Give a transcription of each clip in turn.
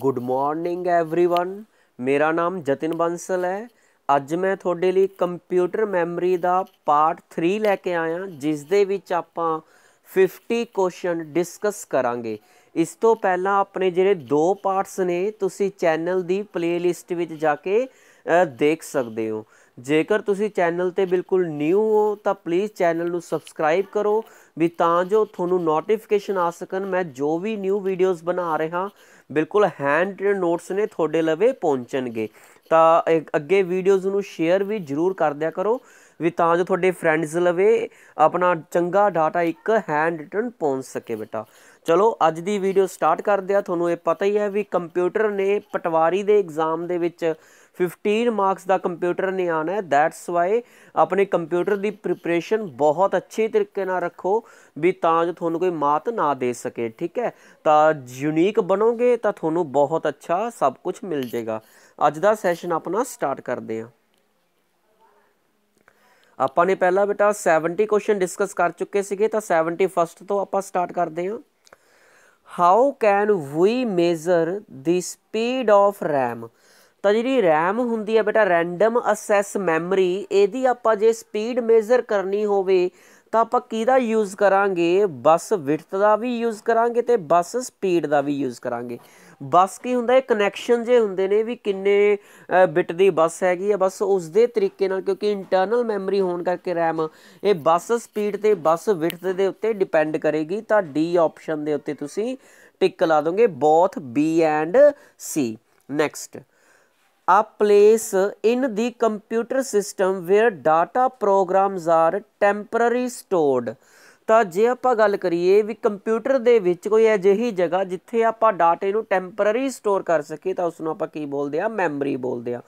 good morning everyone ਮੇਰਾ ਨਾਮ ਜਤਿਨ ਬੰਸਲ ਹੈ ਅੱਜ ਮੈਂ ਤੁਹਾਡੇ ਲਈ ਕੰਪਿਊਟਰ ਮੈਮਰੀ ਦਾ ਪਾਰਟ 3 ਲੈ ਕੇ ਆਇਆ ਜਿਸ ਦੇ ਵਿੱਚ ਆਪਾਂ 50 ਕੁਐਸਚਨ ਡਿਸਕਸ ਕਰਾਂਗੇ ਇਸ ਤੋਂ ਪਹਿਲਾਂ ਆਪਣੇ ਜਿਹੜੇ ਦੋ ਪਾਰਟਸ ਨੇ ਤੁਸੀਂ ਚੈਨਲ ਦੀ ਪਲੇਲਿਸਟ ਵਿੱਚ ਜਾ ਕੇ ਦੇਖ ਸਕਦੇ ਹੋ ਜੇਕਰ ਤੁਸੀਂ ਚੈਨਲ ਤੇ ਬਿਲਕੁਲ ਨਿਊ ਹੋ ਤਾਂ ਪਲੀਜ਼ ਚੈਨਲ ਨੂੰ ਸਬਸਕ੍ਰਾਈਬ ਕਰੋ ਵੀ ਤਾਂ ਜੋ ਤੁਹਾਨੂੰ ਨੋਟੀਫਿਕੇਸ਼ਨ ਆ ਸਕਣ ਮੈਂ ਜੋ ਵੀ ਨਿਊ ਵੀਡੀਓਜ਼ ਬਣਾ ਰਿਹਾ ਬਿਲਕੁਲ ਹੈਂਡ ਨੋਟਸ ਨੇ ਤੁਹਾਡੇ ਲਵੇ ਪਹੁੰਚਣਗੇ ਤਾਂ ਅੱਗੇ ਵੀਡੀਓਜ਼ ਨੂੰ ਸ਼ੇਅਰ ਵੀ ਜ਼ਰੂਰ ਕਰ ਦਿਆ ਕਰੋ ਵੀ ਤਾਂ ਜੋ ਤੁਹਾਡੇ ਫਰੈਂਡਸ ਲਵੇ ਆਪਣਾ ਚੰਗਾ ਡਾਟਾ ਇੱਕ ਹੈਂਡ ਰਿਟਨ ਪਹੁੰਚ ਸਕੇ ਬੇਟਾ ਚਲੋ ਅੱਜ ਦੀ ਵੀਡੀਓ ਸਟਾਰਟ ਕਰਦੇ ਆ ਤੁਹਾਨੂੰ ਇਹ ਪਤਾ ਹੀ ਹੈ ਵੀ ਕੰਪਿਊਟਰ ਨੇ ਪਟਵਾਰੀ ਦੇ ਐਗਜ਼ਾਮ ਦੇ ਵਿੱਚ 15 ਮਾਰਕਸ ਦਾ ਕੰਪਿਊਟਰ ਨੇ ਆਣਾ ਹੈ ਦੈਟਸ ਵਾਈ ਆਪਣੇ ਕੰਪਿਊਟਰ ਦੀ ਪ੍ਰਿਪਰੇਸ਼ਨ ਬਹੁਤ ਅੱਛੇ ਤਰੀਕੇ ਨਾਲ ਰੱਖੋ ਵੀ ਤਾਂ ਜੋ ਤੁਹਾਨੂੰ ਕੋਈ ਮਾਤ ਨਾ ਦੇ ਸਕੇ ਠੀਕ ਹੈ ਤਾਂ ਯੂਨੀਕ ਬਣੋਗੇ ਤਾਂ ਤੁਹਾਨੂੰ ਬਹੁਤ ਅੱਛਾ ਸਭ ਕੁਝ ਮਿਲ ਜਾਏਗਾ ਅੱਜ ਦਾ ਸੈਸ਼ਨ ਆਪਣਾ ਸਟਾਰਟ ਕਰਦੇ ਹਾਂ ਆਪਾਂ ਨੇ ਪਹਿਲਾਂ ਬੇਟਾ 70 ਕੁਐਸਚਨ ਡਿਸਕਸ ਕਰ ਚੁੱਕੇ ਸੀਗੇ ਤਾਂ 71st ਤੋਂ ਆਪਾਂ ਸਟਾਰਟ ਕਰਦੇ ਹਾਂ how can we measure the speed of RAM ਤਾਂ ਜਿਹੜੀ RAM ਹੁੰਦੀ ਹੈ ਬੇਟਾ ਰੈਂਡਮ ਅਸੈਸ ਮੈਮਰੀ ਇਹਦੀ ਆਪਾਂ ਜੇ ਸਪੀਡ ਮੇਜ਼ਰ ਕਰਨੀ ਹੋਵੇ ਤਾਂ ਆਪਾਂ ਕਿਹਦਾ ਯੂਜ਼ ਕਰਾਂਗੇ ਬੱਸ ਵਿਡਥ ਦਾ ਵੀ ਯੂਜ਼ ਕਰਾਂਗੇ ਤੇ ਬੱਸ ਸਪੀਡ ਦਾ ਵੀ ਯੂਜ਼ ਕਰਾਂਗੇ ਬੱਸ ਕੀ ਹੁੰਦਾ ਇਹ ਕਨੈਕਸ਼ਨ ਜੇ ਹੁੰਦੇ ਨੇ ਵੀ ਕਿੰਨੇ ਬਿਟ ਦੀ ਬੱਸ ਹੈਗੀ ਆ ਬਸ ਉਸ ਦੇ ਤਰੀਕੇ ਨਾਲ ਕਿਉਂਕਿ ਇੰਟਰਨਲ ਮੈਮਰੀ ਹੋਣ ਕਰਕੇ RAM ਇਹ ਬੱਸ ਸਪੀਡ ਤੇ ਬੱਸ ਵਿਡਥ ਦੇ ਉੱਤੇ ਡਿਪੈਂਡ ਕਰੇਗੀ ਤਾਂ ਡੀ ਆਪਸ਼ਨ ਦੇ ਉੱਤੇ ਤੁਸੀਂ ਟਿਕ ਲਾ ਦੋਗੇ both B and C next a place in the computer system where data programs are temporarily stored ਤਾਂ ਜੇ ਆਪਾਂ ਗੱਲ ਕਰੀਏ ਵੀ ਕੰਪਿਊਟਰ ਦੇ ਵਿੱਚ ਕੋਈ ਅਜਿਹੀ ਜਗ੍ਹਾ ਜਿੱਥੇ ਆਪਾਂ ਡਾਟੇ ਨੂੰ ਟੈਂਪਰਰੀ ਸਟੋਰ ਕਰ ਸਕੀਏ ਤਾਂ ਉਸ ਨੂੰ ਆਪਾਂ ਕੀ ਬੋਲਦੇ ਆ ਮੈਮਰੀ ਬੋਲਦੇ ਆ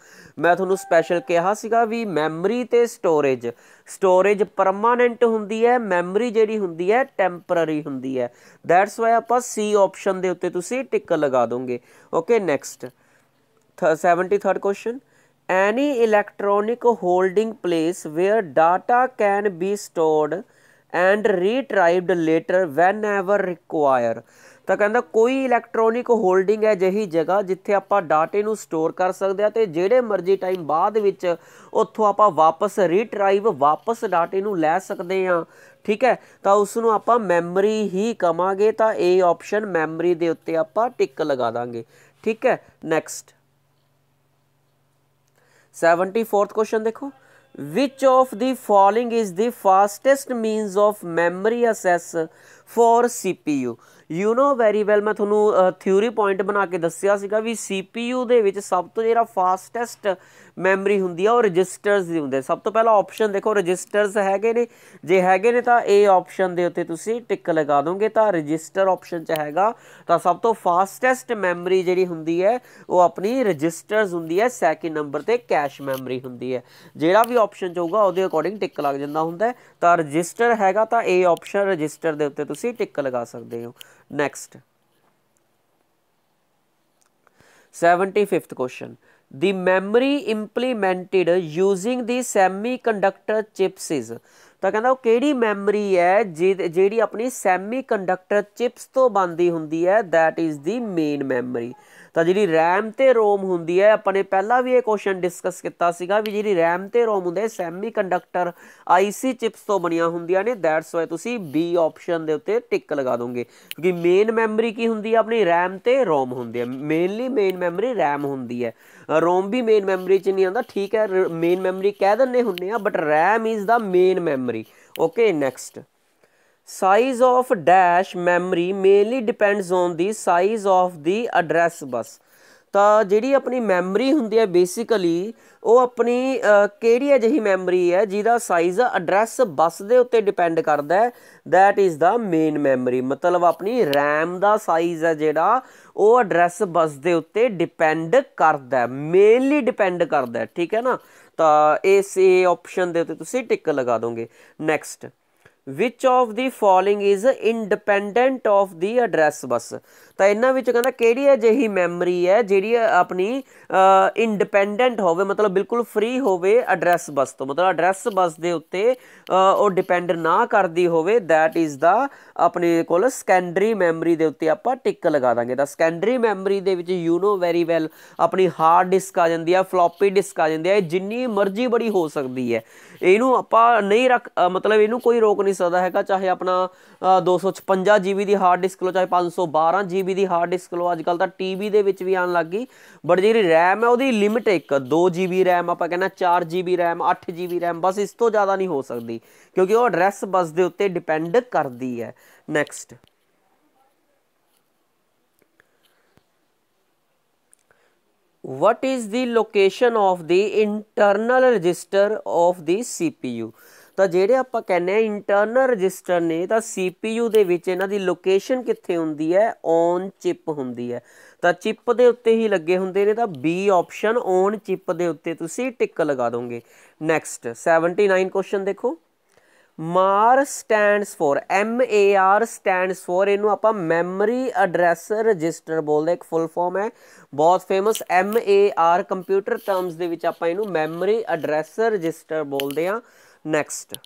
ਮੈਂ ਤੁਹਾਨੂੰ ਸਪੈਸ਼ਲ ਕਿਹਾ ਸੀਗਾ ਵੀ ਮੈਮਰੀ ਤੇ ਸਟੋਰੇਜ ਸਟੋਰੇਜ ਪਰਮਾਨੈਂਟ ਹੁੰਦੀ ਹੈ ਮੈਮਰੀ ਜਿਹੜੀ ਹੁੰਦੀ ਹੈ ਟੈਂਪਰਰੀ ਹੁੰਦੀ ਹੈ ਦੈਟਸ ਵਾਈ ਆਪਾਂ ਸੀ ਆਪਸ਼ਨ ਦੇ ਉੱਤੇ ਤੁਸੀਂ ਟਿਕ ਲਗਾ ਦੋਗੇ okay next 73rd question any electronic holding place where data can be stored and retrieved later whenever require ਤਾਂ ਕਹਿੰਦਾ ਕੋਈ ਇਲੈਕਟ੍ਰੋਨਿਕ ਹੋਲਡਿੰਗ ਹੈ ਜਿਹੀ ਜਗ੍ਹਾ ਜਿੱਥੇ ਆਪਾਂ ਡਾਟੇ ਨੂੰ ਸਟੋਰ ਕਰ ਸਕਦੇ ਆ ਤੇ ਜਿਹੜੇ ਮਰਜ਼ੀ ਟਾਈਮ ਬਾਅਦ ਵਿੱਚ ਉੱਥੋਂ ਆਪਾਂ ਵਾਪਸ ਰੀਟ੍ਰਾਈਵ ਵਾਪਸ ਡਾਟੇ ਨੂੰ ਲੈ ਸਕਦੇ ਆ ਠੀਕ ਹੈ ਤਾਂ ਉਸ ਨੂੰ ਆਪਾਂ ਮੈਮਰੀ ਹੀ ਕਵਾਂਗੇ ਤਾਂ ਇਹ ਆਪਸ਼ਨ ਮੈਮਰੀ ਦੇ ਉੱਤੇ ਆਪਾਂ ਟਿਕ ਲਗਾ ਦਾਂਗੇ ਠੀਕ ਹੈ next 74th question dekho which of the following is the fastest means of memory access for cpu you know very well main thonu theory point bana ke dassya siga vi cpu de vich sab to jehra fastest uh, memory ਹੁੰਦੀ ਆ ਉਹ registers ਦੀ ਹੁੰਦੇ ਸਭ ਤੋਂ ਪਹਿਲਾ option ਦੇਖੋ registers ਹੈਗੇ ਨੇ ਜੇ ਹੈਗੇ ਨੇ ਤਾਂ ਇਹ ਆਪਸ਼ਨ ਦੇ ਉੱਤੇ ਤੁਸੀਂ ਟਿਕ ਲਗਾ ਦੋਗੇ ਤਾਂ ਰਜਿਸਟਰ ਆਪਸ਼ਨ 'ਚ ਹੈਗਾ ਤਾਂ ਸਭ ਤੋਂ ਫਾਸਟੈਸਟ ਮੈਮਰੀ ਜਿਹੜੀ ਹੁੰਦੀ ਹੈ ਉਹ ਆਪਣੀ ਰਜਿਸਟਰਸ ਹੁੰਦੀ ਹੈ ਸੈਕਿੰਡ ਨੰਬਰ ਤੇ ਕੈਸ਼ ਮੈਮਰੀ ਹੁੰਦੀ ਹੈ ਜਿਹੜਾ ਵੀ ਆਪਸ਼ਨ 'ਚ ਹੋਊਗਾ ਉਹਦੇ ਅਕੋਰਡਿੰਗ ਟਿਕ ਲੱਗ ਜਾਂਦਾ ਹੁੰਦਾ ਤਾਂ ਰਜਿਸਟਰ ਹੈਗਾ ਤਾਂ ਇਹ ਆਪਸ਼ਨ ਰਜਿਸਟਰ ਦੇ ਉੱਤੇ ਤੁਸੀਂ ਟਿਕ ਲਗਾ ਸਕਦੇ ਹੋ next 75th question the memory implemented using the semiconductor chips is ਤਾਂ ਕਹਿੰਦਾ ਉਹ ਕਿਹੜੀ ਮੈਮਰੀ ਹੈ ਜਿਹੜੀ ਆਪਣੀ ਸੈਮੀਕੰਡਕਟਰ ਚਿਪਸ ਤੋਂ ਬਣਦੀ ਹੁੰਦੀ ਹੈ that is the main memory ਤਾਂ ਜਿਹੜੀ ਰੈਮ ਤੇ ਰੋਮ ਹੁੰਦੀ ਹੈ ਆਪਾਂ ਨੇ ਪਹਿਲਾਂ ਵੀ ਇਹ ਕੁਐਸਚਨ ਡਿਸਕਸ ਕੀਤਾ ਸੀਗਾ ਵੀ ਜਿਹੜੀ ਰੈਮ ਤੇ ਰੋਮ ਹੁੰਦੇ ਸੈਮੀਕੰਡਕਟਰ ਆਈਸੀ ਚਿਪਸ ਤੋਂ ਬਣੀਆਂ ਹੁੰਦੀਆਂ ਨੇ ਦੈਟਸ ਵਾਈ ਤੁਸੀਂ ਬੀ ਆਪਸ਼ਨ ਦੇ ਉੱਤੇ ਟਿਕ ਲਗਾ ਦੋਗੇ ਕਿਉਂਕਿ ਮੇਨ ਮੈਮਰੀ ਕੀ ਹੁੰਦੀ ਹੈ ਆਪਣੀ ਰੈਮ ਤੇ ਰੋਮ ਹੁੰਦੀ ਹੈ ਮੇਨਲੀ ਮੇਨ ਮੈਮਰੀ ਰੈਮ ਹੁੰਦੀ ਹੈ ਰੋਮ ਵੀ ਮੇਨ ਮੈਮਰੀ ਚ ਨਹੀਂ ਆਉਂਦਾ ਠੀਕ ਹੈ ਮੇਨ ਮੈਮਰੀ ਕਹਿ ਦਿੰਨੇ ਹੁੰਨੇ ਆ but RAM is the main memory okay next size of dash memory mainly depends on the size of the address bus ਤਾਂ ਜਿਹੜੀ ਆਪਣੀ ਮੈਮਰੀ ਹੁੰਦੀ ਹੈ ਬੇਸਿਕਲੀ ਉਹ ਆਪਣੀ ਕਿਹੜੀ ਅਜਿਹੀ ਮੈਮਰੀ ਹੈ ਜਿਹਦਾ ਸਾਈਜ਼ ਐਡਰੈਸ ਬਸ ਦੇ ਉੱਤੇ ਡਿਪੈਂਡ ਕਰਦਾ ਹੈ that is the main memory ਮਤਲਬ ਆਪਣੀ RAM ਦਾ ਸਾਈਜ਼ ਹੈ ਜਿਹੜਾ ਉਹ ਐਡਰੈਸ ਬਸ ਦੇ ਉੱਤੇ ਡਿਪੈਂਡ ਕਰਦਾ ਹੈ ਮੇਨਲੀ ਡਿਪੈਂਡ ਕਰਦਾ ਹੈ ਠੀਕ ਹੈ ਨਾ ਤਾਂ ਇਸ ਏ ਆਪਸ਼ਨ ਦੇ ਉੱਤੇ ਤੁਸੀਂ ਟਿਕ ਲਗਾ ਦੋਗੇ next which of the following is independent of the address bus ਤਾਂ ਇਹਨਾਂ ਵਿੱਚ ਕਹਿੰਦਾ ਕਿਹੜੀ ਹੈ ਜਿਹੀ ਮੈਮਰੀ ਹੈ ਜਿਹੜੀ ਆਪਣੀ ਇੰਡੀਪੈਂਡੈਂਟ ਹੋਵੇ ਮਤਲਬ ਬਿਲਕੁਲ ਫ੍ਰੀ ਹੋਵੇ ਐਡਰੈਸ ਬਸ ਤੋਂ ਮਤਲਬ ਐਡਰੈਸ ਬਸ ਦੇ ਉੱਤੇ ਉਹ ਡਿਪੈਂਡ ਨਾ ਕਰਦੀ ਹੋਵੇ ਥੈਟ ਇਜ਼ ਦਾ ਆਪਣੇ ਕੋਲ ਸੈਕੰਡਰੀ ਮੈਮਰੀ ਦੇ ਉੱਤੇ ਆਪਾਂ ਟਿਕ ਲਗਾ ਦਾਂਗੇ ਤਾਂ ਸੈਕੰਡਰੀ ਮੈਮਰੀ ਦੇ ਵਿੱਚ ਯੂ نو ਵੈਰੀ ਵੈਲ ਆਪਣੀ ਹਾਰਡ ਡਿਸਕ ਆ ਜਾਂਦੀ ਆ ਫਲੋਪੀ ਡਿਸਕ ਆ ਜਾਂਦੀ ਆ ਜਿੰਨੀ ਮਰਜ਼ੀ ਬੜੀ ਹੋ ਸਕਦੀ ਹੈ ਇਹਨੂੰ ਆਪਾਂ ਨਹੀਂ ਰੱਖ ਮਤਲਬ ਇਹਨੂੰ ਕੋਈ ਰੋਕ ਨਹੀਂ ਨਹੀਂ ਸਕਦਾ ਹੈਗਾ ਚਾਹੇ ਆਪਣਾ 256 GB ਦੀ ਹਾਰਡ ਡਿਸਕ ਲੋ ਚਾਹੇ 512 GB ਦੀ ਹਾਰਡ ਡਿਸਕ ਲੋ ਅੱਜ ਕੱਲ ਤਾਂ ਟੀਵੀ ਦੇ ਵਿੱਚ ਵੀ ਆਣ ਲੱਗ ਗਈ ਬਟ ਜਿਹੜੀ RAM ਹੈ ਉਹਦੀ ਲਿਮਿਟ ਇੱਕ 2 GB RAM ਆਪਾਂ ਕਹਿੰਦਾ 4 GB RAM 8 GB RAM ਬਸ ਇਸ ਤੋਂ ਜ਼ਿਆਦਾ ਨਹੀਂ ਹੋ ਸਕਦੀ ਕਿਉਂਕਿ ਉਹ ਐਡਰੈਸ ਬਸ ਦੇ ਉੱਤੇ ਡਿਪੈਂਡ ਕਰਦੀ ਹੈ next what is the location of the internal register of the CPU ਤਾਂ ਜਿਹੜੇ ਆਪਾਂ ਕਹਿੰਦੇ ਆ ਇੰਟਰਨਲ ਰਜਿਸਟਰ ਨੇ ਤਾਂ CPU ਦੇ ਵਿੱਚ ਇਹਨਾਂ ਦੀ ਲੋਕੇਸ਼ਨ ਕਿੱਥੇ ਹੁੰਦੀ ਹੈ ਔਨ ਚਿਪ ਹੁੰਦੀ ਹੈ ਤਾਂ ਚਿਪ ਦੇ ਉੱਤੇ ਹੀ ਲੱਗੇ ਹੁੰਦੇ ਨੇ ਤਾਂ ਬੀ ਆਪਸ਼ਨ ਔਨ ਚਿਪ ਦੇ ਉੱਤੇ ਤੁਸੀਂ ਟਿਕ ਲਗਾ ਦੋਗੇ ਨੈਕਸਟ 79 ਕੁਐਸਚਨ ਦੇਖੋ MAR stands for M A R stands for ਇਹਨੂੰ ਆਪਾਂ ਮੈਮਰੀ ਐਡਰੈਸ ਰਜਿਸਟਰ ਬੋਲਦੇ ਇੱਕ ਫੁੱਲ ਫਾਰਮ ਹੈ ਬਹੁਤ famous M A R computer terms ਦੇ ਵਿੱਚ ਆਪਾਂ ਇਹਨੂੰ ਮੈਮਰੀ ਐਡਰੈਸ ਰਜਿਸਟਰ ਬੋਲਦੇ ਆ ਨੈਕਸਟ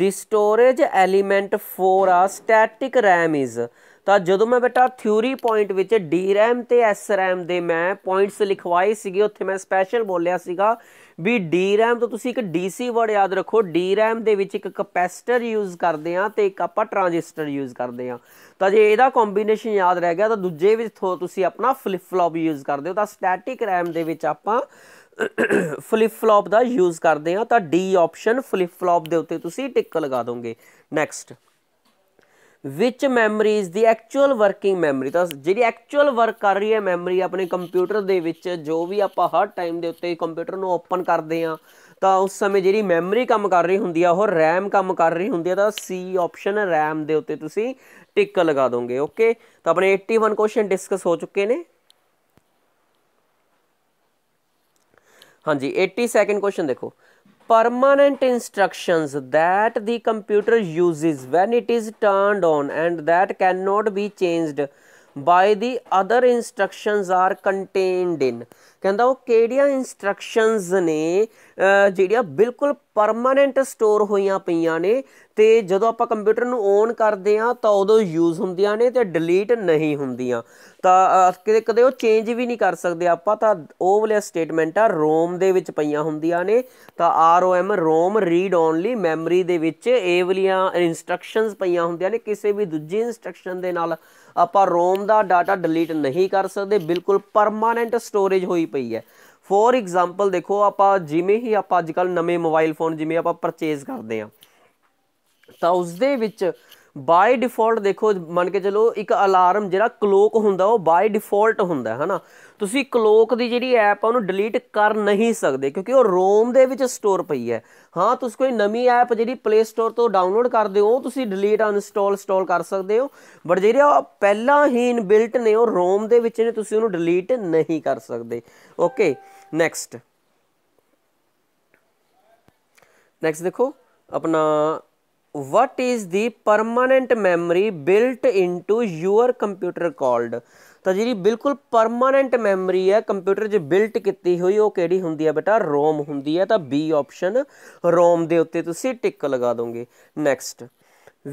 the ਸਟੋਰੇਜ ਐਲੀਮੈਂਟ 4 ਆ ਸਟੈਟਿਕ RAM ਇਜ਼ ਤਾਂ ਜਦੋਂ ਮੈਂ ਬੇਟਾ ਥਿਊਰੀ ਪੁਆਇੰਟ ਵਿੱਚ DRAM ਤੇ SRAM ਦੇ ਮੈਂ ਪੁਆਇੰਟਸ ਲਿਖਵਾਏ ਸੀਗੇ ਉੱਥੇ ਮੈਂ ਸਪੈਸ਼ਲ ਬੋਲਿਆ ਸੀਗਾ ਵੀ DRAM ਤੋਂ ਤੁਸੀਂ ਇੱਕ DC ਵਰਡ ਯਾਦ ਰੱਖੋ DRAM ਦੇ ਵਿੱਚ ਇੱਕ ਕਪੈਸਿਟਰ ਯੂਜ਼ ਕਰਦੇ ਆ ਤੇ ਇੱਕ ਆਪਾਂ ਟ੍ਰਾਂਜਿਸਟਰ ਯੂਜ਼ ਕਰਦੇ ਆ ਤਾਂ ਜੇ ਇਹਦਾ ਕੰਬੀਨੇਸ਼ਨ ਯਾਦ ਰਹਿ ਗਿਆ ਤਾਂ ਦੂਜੇ ਵਿੱਚ ਤੁਸੀਂ ਆਪਣਾ ਫਲਿੱਪ ਫਲੌਪ ਯੂਜ਼ ਕਰਦੇ ਹੋ ਤਾਂ ਸਟੈਟਿਕ RAM ਦੇ ਵਿੱਚ ਆਪਾਂ ਫਲਿਪ ਫਲॉप ਦਾ ਯੂਜ਼ ਕਰਦੇ ਆ ਤਾਂ ਡੀ ਆਪਸ਼ਨ ਫਲਿਪ ਫਲॉप ਦੇ ਉੱਤੇ ਤੁਸੀਂ ਟਿਕ ਲਗਾ ਦੋਗੇ next which memory is the actual working memory ਤਾਂ ਜਿਹੜੀ ਐਕਚੁਅਲ ਵਰਕ ਕਰ ਰਹੀ ਹੈ ਮੈਮਰੀ ਆਪਣੇ ਕੰਪਿਊਟਰ ਦੇ ਵਿੱਚ ਜੋ ਵੀ ਆਪਾਂ ਹਰ ਟਾਈਮ ਦੇ ਉੱਤੇ ਕੰਪਿਊਟਰ ਨੂੰ ਓਪਨ ਕਰਦੇ ਆ ਤਾਂ ਉਸ ਸਮੇਂ ਜਿਹੜੀ ਮੈਮਰੀ ਕੰਮ ਕਰ ਰਹੀ ਹੁੰਦੀ ਆ ਉਹ RAM ਕੰਮ ਕਰ ਰਹੀ ਹੁੰਦੀ ਆ ਤਾਂ C ਆਪਸ਼ਨ RAM ਦੇ ਉੱਤੇ ਤੁਸੀਂ ਟਿਕ ਲਗਾ ਦੋਗੇ ਓਕੇ ਤਾਂ ਆਪਣੇ 81 ਕੁਐਸਚਨ ਡਿਸਕਸ ਹੋ ਚੁੱਕੇ ਨੇ ਹਾਂਜੀ 80 ਸੈਕਿੰਡ ਕੁਐਸਚਨ ਦੇਖੋ permanent instructions that the computer uses when it is turned on and that can not be changed by the other instructions are contained in ਕਹਿੰਦਾ ਉਹ ਕਿਹੜੀਆਂ ਇਨਸਟਰਕਸ਼ਨਸ ਨੇ ਜਿਹੜੀਆਂ ਬਿਲਕੁਲ ਪਰਮਨੈਂਟ ਸਟੋਰ ਹੋਈਆਂ ਪਈਆਂ ਨੇ ਤੇ ਜਦੋਂ ਆਪਾਂ ਕੰਪਿਊਟਰ ਨੂੰ ਔਨ ਕਰਦੇ ਆ ਤਾਂ ਉਦੋਂ ਯੂਜ਼ ਹੁੰਦੀਆਂ ਨੇ ਤੇ ਡਿਲੀਟ ਨਹੀਂ ਹੁੰਦੀਆਂ ਤਾਂ ਕਿਤੇ ਕਦੇ ਉਹ ਚੇਂਜ ਵੀ ਨਹੀਂ ਕਰ ਸਕਦੇ ਆਪਾਂ ਤਾਂ ਉਹ ਵਾਲੇ ਸਟੇਟਮੈਂਟ ਆ ਰੋਮ ਦੇ ਵਿੱਚ ਪਈਆਂ ਹੁੰਦੀਆਂ ਨੇ ਤਾਂ R O M ROM read only memory ਦੇ ਵਿੱਚ ਇਹ ਵਾਲੀਆਂ ਇਨਸਟਰਕਸ਼ਨਸ ਪਈਆਂ ਹੁੰਦੀਆਂ ਨੇ ਕਿਸੇ ਵੀ ਦੂਜੀ ਇਨਸਟਰਕਸ਼ਨ ਦੇ ਨਾਲ ਆਪਾਂ ਰੋਮ ਦਾ ਡਾਟਾ ਡਿਲੀਟ ਨਹੀਂ ਕਰ ਸਕਦੇ ਬਿਲਕੁਲ ਪਰਮਾਨੈਂਟ ਸਟੋਰੇਜ ਹੋਈ ਪਈ ਹੈ ਫੋਰ ਐਗਜ਼ਾਮਪਲ ਦੇਖੋ ਆਪਾਂ ਜਿਵੇਂ ਹੀ ਆਪਾਂ ਅੱਜਕੱਲ ਨਵੇਂ ਮੋਬਾਈਲ ਫੋਨ ਜਿਵੇਂ ਆਪਾਂ ਪਰਚੇਸ ਕਰਦੇ ਆ ਤਾਂ ਉਸ ਦੇ ਵਿੱਚ ਬਾਈ ਡਿਫਾਲਟ ਦੇਖੋ ਮੰਨ ਕੇ ਚਲੋ ਇੱਕ ਅਲਾਰਮ ਜਿਹੜਾ ਕਲੋਕ ਹੁੰਦਾ ਉਹ ਬਾਈ ਡਿਫਾਲਟ ਹੁੰਦਾ ਹੈ ਹਨਾ ਤੁਸੀਂ ਕਲੋਕ ਦੀ ਜਿਹੜੀ ਐਪ ਆ ਉਹਨੂੰ ਡਿਲੀਟ ਕਰ ਨਹੀਂ ਸਕਦੇ ਕਿਉਂਕਿ ਉਹ ਰੋਮ ਦੇ ਵਿੱਚ ਸਟੋਰ ਪਈ ਹੈ ਹਾਂ ਤੁਸੀਂ ਕੋਈ ਨਵੀਂ ਐਪ ਜਿਹੜੀ ਪਲੇ ਸਟੋਰ ਤੋਂ ਡਾਊਨਲੋਡ ਕਰਦੇ ਹੋ ਉਹ ਤੁਸੀਂ ਡਿਲੀਟ ਅਨਸਟਾਲ ਸਟਾਲ ਕਰ ਸਕਦੇ ਹੋ ਬਟ ਜਿਹੜੇ ਉਹ ਪਹਿਲਾਂ ਹੀ ਇਨਬਿਲਟ ਨੇ ਉਹ ਰੋਮ ਦੇ ਵਿੱਚ ਨੇ ਤੁਸੀਂ ਉਹਨੂੰ ਡਿਲੀਟ ਨਹੀਂ ਕਰ ਸਕਦੇ ਓਕੇ ਨੈਕਸਟ ਨੈਕਸਟ ਦੇਖੋ ਆਪਣਾ what is the permanent memory built into your computer called ਤਾਂ ਜਿਹੜੀ ਬਿਲਕੁਲ ਪਰਮਨੈਂਟ ਮੈਮਰੀ ਹੈ ਕੰਪਿਊਟਰ 'ਚ ਬਿਲਟ ਕੀਤੀ ਹੋਈ ਉਹ ਕਿਹੜੀ ਹੁੰਦੀ ਹੈ ਬੇਟਾ ਰੋਮ ਹੁੰਦੀ ਹੈ ਤਾਂ ਬੀ ਆਪਸ਼ਨ ਰੋਮ ਦੇ ਉੱਤੇ ਤੁਸੀਂ ਟਿਕ ਲਗਾ ਦੋਗੇ next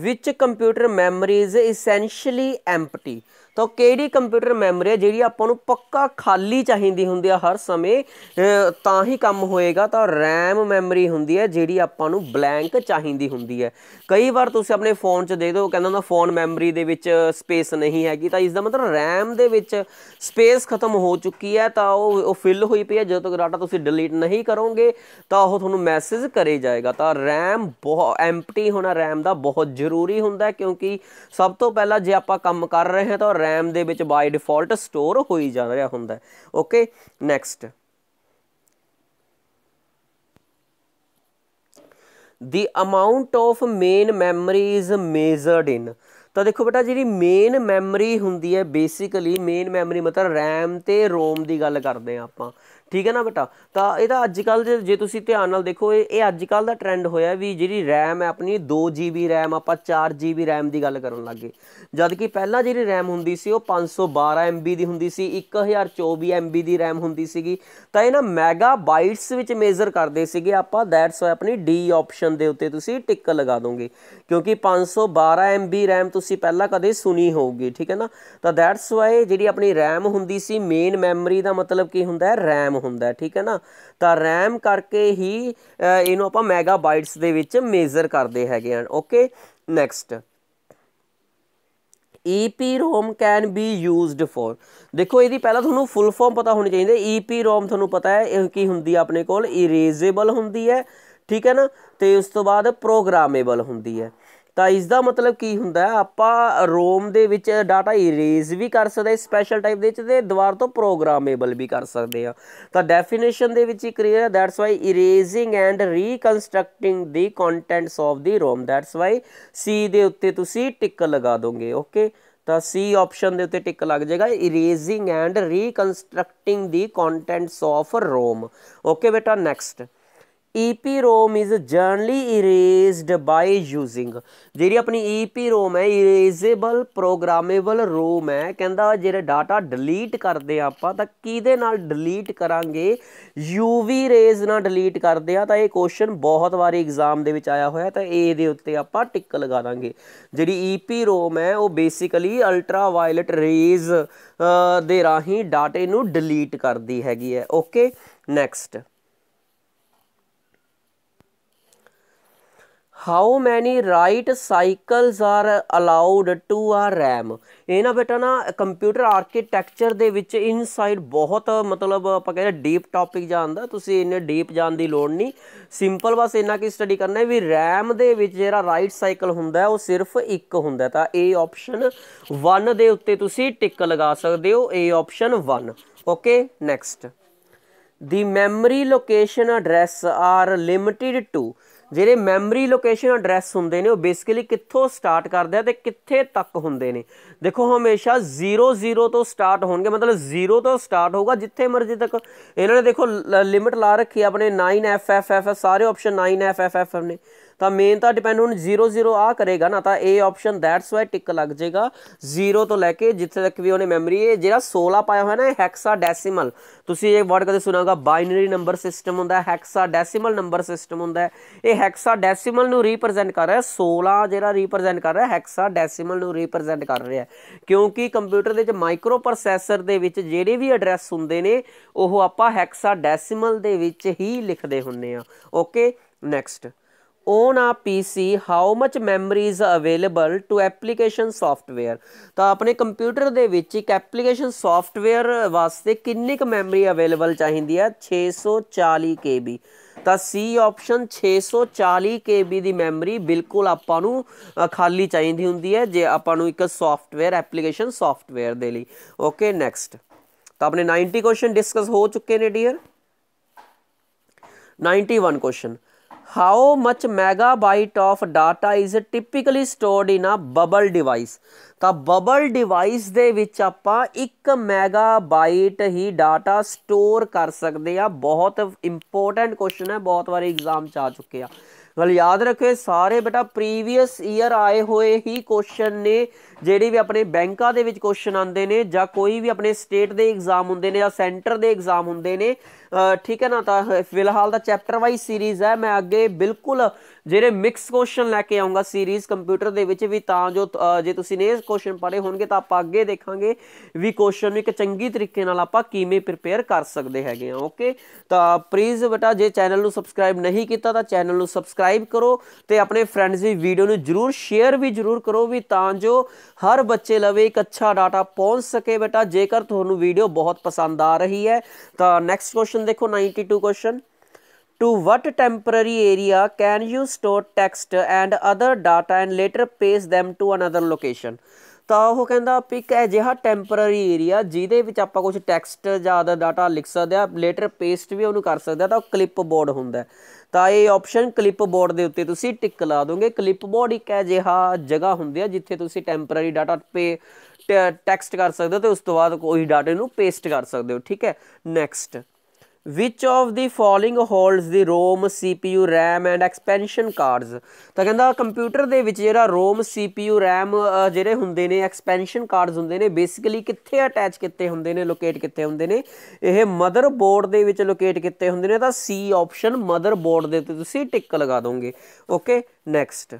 which computer memory is essentially empty ਤਾਂ ਕਿਹੜੀ ਕੰਪਿਊਟਰ ਮੈਮਰੀ ਹੈ ਜਿਹੜੀ ਆਪਾਂ ਨੂੰ ਪੱਕਾ ਖਾਲੀ ਚਾਹੀਦੀ ਹੁੰਦੀ ਆ ਹਰ ਸਮੇਂ ਤਾਂ ਹੀ ਕੰਮ ਹੋਏਗਾ ਤਾਂ RAM ਮੈਮਰੀ ਹੁੰਦੀ ਹੈ ਜਿਹੜੀ ਆਪਾਂ ਨੂੰ ਬਲੈਂਕ ਚਾਹੀਦੀ ਹੁੰਦੀ ਹੈ ਕਈ ਵਾਰ ਤੁਸੀਂ ਆਪਣੇ ਫੋਨ 'ਚ ਦੇ ਦਿਓ ਕਹਿੰਦਾ ਹੁੰਦਾ ਫੋਨ ਮੈਮਰੀ ਦੇ ਵਿੱਚ ਸਪੇਸ ਨਹੀਂ ਹੈਗੀ ਤਾਂ ਇਸ ਦਾ ਮਤਲਬ RAM ਦੇ ਵਿੱਚ ਸਪੇਸ ਖਤਮ ਹੋ ਚੁੱਕੀ ਹੈ ਤਾਂ ਉਹ ਉਹ ਫਿਲ ਹੋਈ ਪਈ ਹੈ ਜਦੋਂ ਤੱਕ ਡਾਟਾ ਤੁਸੀਂ ਡਿਲੀਟ ਨਹੀਂ ਕਰੋਗੇ ਤਾਂ ਉਹ ਤੁਹਾਨੂੰ ਮੈਸੇਜ ਕਰੇ ਜਾਏਗਾ ਤਾਂ RAM ਬਹੁਤ ਐਮਪਟੀ ਹੋਣਾ RAM ਦਾ ਬਹੁਤ ਜ਼ਰੂਰੀ ਹੁੰਦਾ ਕਿਉਂਕਿ ਸਭ ਤੋਂ ਪਹਿਲਾਂ ਜੇ ਆਪਾਂ ਕੰਮ ਕਰ ਰਹੇ ਹਾਂ ਤਾਂ RAM ਦੇ ਵਿੱਚ ਬਾਈ ਡਿਫਾਲਟ ਸਟੋਰ ਹੋਈ ਜਾ ਰਿਹਾ ਹੁੰਦਾ okay next the amount of main memory is measured in ਤਾਂ ਦੇਖੋ ਬੇਟਾ ਜਿਹੜੀ ਮੇਨ ਮੈਮਰੀ ਹੁੰਦੀ ਹੈ ਬੇਸਿਕਲੀ ਮੇਨ ਮੈਮਰੀ ਮਤਲਬ RAM ਤੇ ROM ਦੀ ਗੱਲ ਕਰਦੇ ਆ ਆਪਾਂ ਠੀਕ ਹੈ ਨਾ ਬੇਟਾ ਤਾਂ ਇਹਦਾ ਅੱਜ ਕੱਲ ਜੇ ਤੁਸੀਂ ਧਿਆਨ ਨਾਲ ਦੇਖੋ ਇਹ ਇਹ ਅੱਜ ਕੱਲ ਦਾ ਟ੍ਰੈਂਡ ਹੋਇਆ ਵੀ ਜਿਹੜੀ RAM ਹੈ ਆਪਣੀ 2GB RAM ਆਪਾਂ 4GB RAM ਦੀ ਗੱਲ ਕਰਨ ਲੱਗੇ ਜਦ ਕਿ ਪਹਿਲਾਂ ਜਿਹੜੀ RAM ਹੁੰਦੀ ਸੀ ਉਹ 512 MB ਦੀ ਹੁੰਦੀ ਸੀ 1024 MB ਦੀ RAM ਹੁੰਦੀ ਸੀਗੀ ਤਾਂ ਇਹ ਨਾ ਮੈਗਾਬਾਈਟਸ ਵਿੱਚ ਮੇਜ਼ਰ ਕਰਦੇ ਸੀਗੇ ਆਪਾਂ ਦੈਟਸ ਵਾਈ ਆਪਣੀ ਡੀ ਆਪਸ਼ਨ ਦੇ ਉੱਤੇ ਤੁਸੀਂ ਟਿਕ ਲਗਾ ਦੋਗੇ ਕਿਉਂਕਿ 512 MB RAM ਤੁਸੀਂ ਪਹਿਲਾਂ ਕਦੇ ਸੁਣੀ ਹੋਊਗੀ ਠੀਕ ਹੈ ਨਾ ਤਾਂ ਦੈਟਸ ਵਾਈ ਜਿਹੜੀ ਆਪਣੀ RAM ਹੁੰਦੀ ਸੀ ਮੇਨ ਮੈਮਰੀ ਦਾ ਮਤਲਬ ਕੀ ਹੁੰਦਾ ਹੈ RAM ਹੁੰਦਾ ਠੀਕ ਹੈ ਨਾ ਤਾਂ ਰੈਮ ਕਰਕੇ ਹੀ ਇਹਨੂੰ ਆਪਾਂ ਮੈਗਾਬਾਈਟਸ ਦੇ ਵਿੱਚ ਮੇਜ਼ਰ ਕਰਦੇ ਹੈਗੇ ਆ okay next EPROM can be used for ਦੇਖੋ ਇਹਦੀ ਪਹਿਲਾਂ ਤੁਹਾਨੂੰ ਫੁੱਲ ਫਾਰਮ ਪਤਾ ਹੋਣੀ ਚਾਹੀਦੀ ਹੈ EPROM ਤੁਹਾਨੂੰ ਪਤਾ ਹੈ ਇਹ ਕੀ ਹੁੰਦੀ ਹੈ ਆਪਣੇ ਕੋਲ ਇਰੇਜ਼ੇਬਲ ਹੁੰਦੀ ਹੈ ਠੀਕ ਹੈ ਨਾ ਤੇ ਉਸ ਤੋਂ ਬਾਅਦ ਪ੍ਰੋਗਰਾਮੇਬਲ ਹੁੰਦੀ ਹੈ ਤਾਂ ਇਸ ਦਾ ਮਤਲਬ ਕੀ ਹੁੰਦਾ ਆਪਾਂ ਰੋਮ ਦੇ ਵਿੱਚ ਡਾਟਾ ਇਰੇਜ਼ ਵੀ ਕਰ ਸਕਦੇ ਸਪੈਸ਼ਲ ਟਾਈਪ ਦੇ ਵਿੱਚ ਤੇ ਦੁਬਾਰ ਤੋਂ ਪ੍ਰੋਗਰਾਮੇਬਲ ਵੀ ਕਰ ਸਕਦੇ ਆ ਤਾਂ ਡੈਫੀਨੇਸ਼ਨ ਦੇ ਵਿੱਚ ਹੀ ਕਲੀਅਰ ਹੈ that's why erasing and reconstructing the contents of the ROM that's why C ਦੇ ਉੱਤੇ ਤੁਸੀਂ ਟਿਕ ਲਗਾ ਦੋਗੇ ਓਕੇ ਤਾਂ ਸੀ ਆਪਸ਼ਨ ਦੇ ਉੱਤੇ ਟਿਕ ਲੱਗ ਜਾਏਗਾ erasing and reconstructing the contents of ROM okay ਬੇਟਾ next EPROM is generally erased by using ਜਿਹੜੀ ਆਪਣੀ EPROM ਹੈ erasable ਪ੍ਰੋਗਰਾਮੇਬਲ ਰੋਮ ਹੈ ਕਹਿੰਦਾ ਜਿਹੜੇ ਡਾਟਾ ਡਿਲੀਟ ਕਰਦੇ ਆਪਾਂ ਤਾਂ ਕਿਹਦੇ ਨਾਲ ਡਿਲੀਟ ਕਰਾਂਗੇ UV ਰੇਜ਼ ਨਾਲ ਡਿਲੀਟ ਕਰਦੇ ਆ ਤਾਂ ਇਹ ਕੁਐਸਚਨ ਬਹੁਤ ਵਾਰੀ ਐਗਜ਼ਾਮ ਦੇ ਵਿੱਚ ਆਇਆ ਹੋਇਆ ਤਾਂ ਇਹ ਦੇ ਉੱਤੇ ਆਪਾਂ ਟਿੱਕ ਲਗਾ ਦਾਂਗੇ ਜਿਹੜੀ EPROM ਹੈ ਉਹ ਬੇਸਿਕਲੀ ਅਲਟਰਾ ਵਾਇਲਟ ਰੇਜ਼ ਦੇ ਰਾਹੀਂ ਡਾਟੇ ਨੂੰ ਡਿਲੀਟ ਕਰਦੀ ਹੈਗੀ ਹੈ okay next how many write cycles are allowed to a RAM ਇਹ ਨਾ ਬੇਟਾ ਨਾ ਕੰਪਿਊਟਰ ਆਰਕੀਟੈਕਚਰ ਦੇ ਵਿੱਚ ਇਨਸਾਈਡ ਬਹੁਤ ਮਤਲਬ ਆਪਾਂ ਕਹਿੰਦੇ ਡੀਪ ਟਾਪਿਕ ਜਾਂਦਾ ਤੁਸੀਂ ਇੰਨੇ ਡੀਪ ਜਾਣ ਦੀ ਲੋੜ ਨਹੀਂ ਸਿੰਪਲ ਬਸ ਇਹਨਾਂ ਕੀ ਸਟੱਡੀ ਕਰਨਾ ਹੈ ਵੀ ਰੈਮ ਦੇ ਵਿੱਚ ਜਿਹੜਾ ਰਾਈਟ ਸਾਈਕਲ ਹੁੰਦਾ ਹੈ ਉਹ ਸਿਰਫ ਇੱਕ ਹੁੰਦਾ ਤਾਂ ਇਹ ਆਪਸ਼ਨ 1 ਦੇ ਉੱਤੇ ਤੁਸੀਂ ਟਿਕ ਲਗਾ ਸਕਦੇ ਹੋ ਇਹ option 1 okay next the memory location address are limited to ਜਿਹੜੇ ਮੈਮਰੀ ਲੋਕੇਸ਼ਨ ਐਡਰੈਸ ਹੁੰਦੇ ਨੇ ਉਹ ਬੇਸਿਕਲੀ ਕਿੱਥੋਂ ਸਟਾਰਟ ਕਰਦੇ ਆ ਤੇ ਕਿੱਥੇ ਤੱਕ ਹੁੰਦੇ ਨੇ ਦੇਖੋ ਹਮੇਸ਼ਾ 00 ਤੋਂ ਸਟਾਰਟ ਹੋਣਗੇ ਮਤਲਬ 0 ਤੋਂ ਸਟਾਰਟ ਹੋਊਗਾ ਜਿੱਥੇ ਮਰਜ਼ੀ ਤੱਕ ਇਹਨਾਂ ਨੇ ਦੇਖੋ ਲਿਮਿਟ ਲਾ ਰੱਖੀ ਆਪਣੇ 9FFF ਸਾਰੇ ਆਪਸ਼ਨ 9FFF ਨੇ ਤਾਂ ਮੇਨ ਤਾਂ ਡਿਪੈਂਡ ਹੁਣ 0 0 ਆ ਕਰੇਗਾ ਨਾ ਤਾਂ A option that's why tick ਲੱਗ ਜਾਏਗਾ 0 ਤੋਂ ਲੈ ਕੇ ਜਿੱਥੇ ਤੱਕ ਵੀ ਉਹਨੇ ਮੈਮਰੀ ਹੈ ਜਿਹੜਾ 16 ਪਾਇਆ ਹੋਇਆ ਨਾ ਇਹ ਹੈਕਸਾ ਡੈਸੀਮਲ ਤੁਸੀਂ ਇਹ ਵਰਡ ਕਦੇ ਹੋਗਾ ਬਾਈਨਰੀ ਨੰਬਰ ਸਿਸਟਮ ਹੁੰਦਾ ਹੈ ਹੈਕਸਾ ਡੈਸੀਮਲ ਨੰਬਰ ਸਿਸਟਮ ਹੁੰਦਾ ਹੈ ਇਹ ਹੈਕਸਾ ਡੈਸੀਮਲ ਨੂੰ ਰਿਪਰੈਜ਼ੈਂਟ ਕਰ ਰਿਹਾ 16 ਜਿਹੜਾ ਰਿਪਰੈਜ਼ੈਂਟ ਕਰ ਰਿਹਾ ਹੈਕਸਾ ਡੈਸੀਮਲ ਨੂੰ ਰਿਪਰੈਜ਼ੈਂਟ ਕਰ ਰਿਹਾ ਕਿਉਂਕਿ ਕੰਪਿਊਟਰ ਦੇ ਵਿੱਚ ਮਾਈਕਰੋ ਪ੍ਰੋਸੈਸਰ ਦੇ ਵਿੱਚ ਜਿਹੜੇ ਵੀ ਐਡਰੈਸ ਹੁੰਦੇ ਨੇ ਉਹ ਆਪਾਂ ਹੈਕਸਾ ਡੈਸੀਮਲ ਦੇ ਵਿੱਚ ਹੀ ਲਿਖਦੇ ਹੁੰਨੇ ਆ okay next on a PC how much memory is available to application software ਤਾਂ ਆਪਣੇ ਕੰਪਿਊਟਰ ਦੇ ਵਿੱਚ ਇੱਕ ਐਪਲੀਕੇਸ਼ਨ ਸੌਫਟਵੇਅਰ ਵਾਸਤੇ ਕਿੰਨੀ ਕੁ ਮੈਮਰੀ ਅਵੇਲੇਬਲ ਚਾਹੀਦੀ ਹੈ 640 KB ਤਾਂ ਸੀ ਆਪਸ਼ਨ 640 KB ਦੀ ਮੈਮਰੀ ਬਿਲਕੁਲ ਆਪਾਂ ਨੂੰ ਖਾਲੀ ਚਾਹੀਦੀ ਹੁੰਦੀ ਹੈ ਜੇ ਆਪਾਂ ਨੂੰ ਇੱਕ ਸੌਫਟਵੇਅਰ ਐਪਲੀਕੇਸ਼ਨ ਸੌਫਟਵੇਅਰ ਦੇ ਲਈ ਓਕੇ ਨੈਕਸਟ ਤਾਂ ਆਪਣੇ 90 ਕੁਐਸਚਨ ਡਿਸਕਸ ਹੋ ਚੁੱਕੇ ਨੇ dear 91 question how much megabyte of data is typically stored in a bubble device ਤਾਂ ਬਬਲ ਡਿਵਾਈਸ ਦੇ ਵਿੱਚ ਆਪਾਂ 1 ਮੈਗਾਬਾਈਟ ਹੀ ਡਾਟਾ ਸਟੋਰ ਕਰ ਸਕਦੇ ਆ ਬਹੁਤ ਇੰਪੋਰਟੈਂਟ ਕੁਐਸਚਨ ਹੈ ਬਹੁਤ ਵਾਰ ਐਗਜ਼ਾਮ ਚ ਆ ਚੁੱਕੇ ਆ ਗੱਲ ਯਾਦ ਰੱਖਿਓ ਸਾਰੇ ਬੇਟਾ ਪ੍ਰੀਵੀਅਸ ਈਅਰ ਆਏ ਹੋਏ ਹੀ ਕੁਐਸਚਨ ਨੇ ਜਿਹੜੇ ਵੀ ਆਪਣੇ ਬੈਂਕਾਂ ਦੇ ਵਿੱਚ ਕੁਐਸਚਨ ਆਉਂਦੇ ਨੇ ਜਾਂ ਕੋਈ ਵੀ ਆਪਣੇ ਸਟੇਟ ਦੇ ਐਗਜ਼ਾਮ ਹੁੰਦੇ ਨੇ ਜਾਂ ਸੈਂਟਰ ਦੇ ਐਗਜ਼ਾਮ ਹੁੰਦੇ ਨੇ ਠੀਕ ਹੈ ਨਾ ਤਾਂ ਫਿਲਹਾਲ ਦਾ ਚੈਪਟਰ ਵਾਈਜ਼ ਸੀਰੀਜ਼ ਹੈ ਮੈਂ ਅੱਗੇ ਬਿਲਕੁਲ ਜਿਹੜੇ ਮਿਕਸ ਕੁਐਸਚਨ ਲੈ ਕੇ ਆਉਂਗਾ ਸੀਰੀਜ਼ ਕੰਪਿਊਟਰ ਦੇ ਵਿੱਚ ਵੀ ਤਾਂ ਜੋ ਜੇ ਤੁਸੀਂ ਨੇ ਕੁਐਸਚਨ ਪੜੇ ਹੋਣਗੇ ਤਾਂ ਆਪਾਂ ਅੱਗੇ ਦੇਖਾਂਗੇ ਵੀ ਕੁਐਸਚਨ ਨੂੰ ਇੱਕ ਚੰਗੀ ਤਰੀਕੇ ਨਾਲ ਆਪਾਂ ਕਿਵੇਂ ਪ੍ਰਿਪੇਅਰ ਕਰ ਸਕਦੇ ਹੈਗੇ ਆ ਓਕੇ ਤਾਂ ਪਲੀਜ਼ ਬਟਾ ਜੇ ਚੈਨਲ ਨੂੰ ਸਬਸਕ੍ਰਾਈਬ ਨਹੀਂ ਕੀਤਾ ਤਾਂ ਚੈਨਲ ਨੂੰ ਸਬਸਕ੍ਰਾਈਬ ਕਰੋ ਤੇ ਆਪਣੇ ਫਰੈਂਡਸ ਦੀ ਵੀਡੀਓ ਨੂੰ ਜਰੂਰ ਸ਼ੇਅਰ ਵੀ ਜਰੂਰ ਕਰੋ ਵੀ ਤਾਂ ਜੋ ਹਰ ਬੱਚੇ ਲਵੇ ਇੱਕ ਅੱਛਾ ਡਾਟਾ ਪਹੁੰਚ ਸਕੇ ਬੇਟਾ ਜੇਕਰ ਤੁਹਾਨੂੰ ਵੀਡੀਓ ਬਹੁਤ ਪਸੰਦ ਆ ਰਹੀ ਹੈ ਤਾਂ ਨੈਕਸਟ ਕੁਐਸਚਨ ਦੇਖੋ 92 question two what temporary area can you store text and other data and later paste them to another location ਤਾਂ ਉਹ ਕਹਿੰਦਾ ਪਿਕ ਹੈ ਜਿਹੜਾ ਟੈਂਪਰਰੀ ਏਰੀਆ ਜਿਹਦੇ ਵਿੱਚ ਆਪਾਂ ਕੁਝ ਟੈਕਸਟ ਜਾਂ ਅਦਰ ਡਾਟਾ ਲਿਖ ਸਕਦੇ ਆ ਲੇਟਰ ਪੇਸਟ ਵੀ ਉਹਨੂੰ ਕਰ ਸਕਦੇ ਆ ਤਾਂ ਕਲਿੱਪ ਬੋਰਡ ਹੁੰਦਾ ਹੈ ਤਾਂ ਇਹ ਆਪਸ਼ਨ ਕਲਿੱਪ ਬੋਰਡ ਦੇ ਉੱਤੇ ਤੁਸੀਂ ਟਿਕ ਲਾ ਦੋਗੇ ਕਲਿੱਪ ਬੋਰਡ ਇੱਕ ਅਜਿਹਾ ਜਗ੍ਹਾ ਹੁੰਦੀ ਹੈ ਜਿੱਥੇ ਤੁਸੀਂ ਟੈਂਪਰੇਰੀ ਡਾਟਾ ਪੇ ਟੈਕਸਟ ਕਰ ਸਕਦੇ ਹੋ ਤੇ ਉਸ ਤੋਂ ਬਾਅਦ ਕੋਈ ਡਾਟੇ ਨੂੰ ਪੇਸਟ ਕਰ ਸਕਦੇ ਹੋ ਠੀਕ ਹੈ next which of the following holds the ROM CPU RAM and expansion cards ਤਾਂ ਕਹਿੰਦਾ ਕੰਪਿਊਟਰ ਦੇ ਵਿੱਚ ਜਿਹੜਾ ਰੋਮ CPU RAM ਜਿਹੜੇ ਹੁੰਦੇ ਨੇ ਐਕਸਪੈਂਸ਼ਨ ਕਾਰਡਸ ਹੁੰਦੇ ਨੇ ਬੇਸਿਕਲੀ ਕਿੱਥੇ ਅਟੈਚ ਕੀਤੇ ਹੁੰਦੇ ਨੇ ਲੋਕੇਟ ਕੀਤੇ ਹੁੰਦੇ ਨੇ ਇਹ ਮਦਰ ਬੋਰਡ ਦੇ ਵਿੱਚ ਲੋਕੇਟ ਕੀਤੇ ਹੁੰਦੇ ਨੇ ਤਾਂ C ਆਪਸ਼ਨ ਮਦਰ ਬੋਰਡ ਦੇ ਉੱਤੇ ਤੁਸੀਂ ਟਿਕ ਲਗਾ ਦੋਗੇ okay next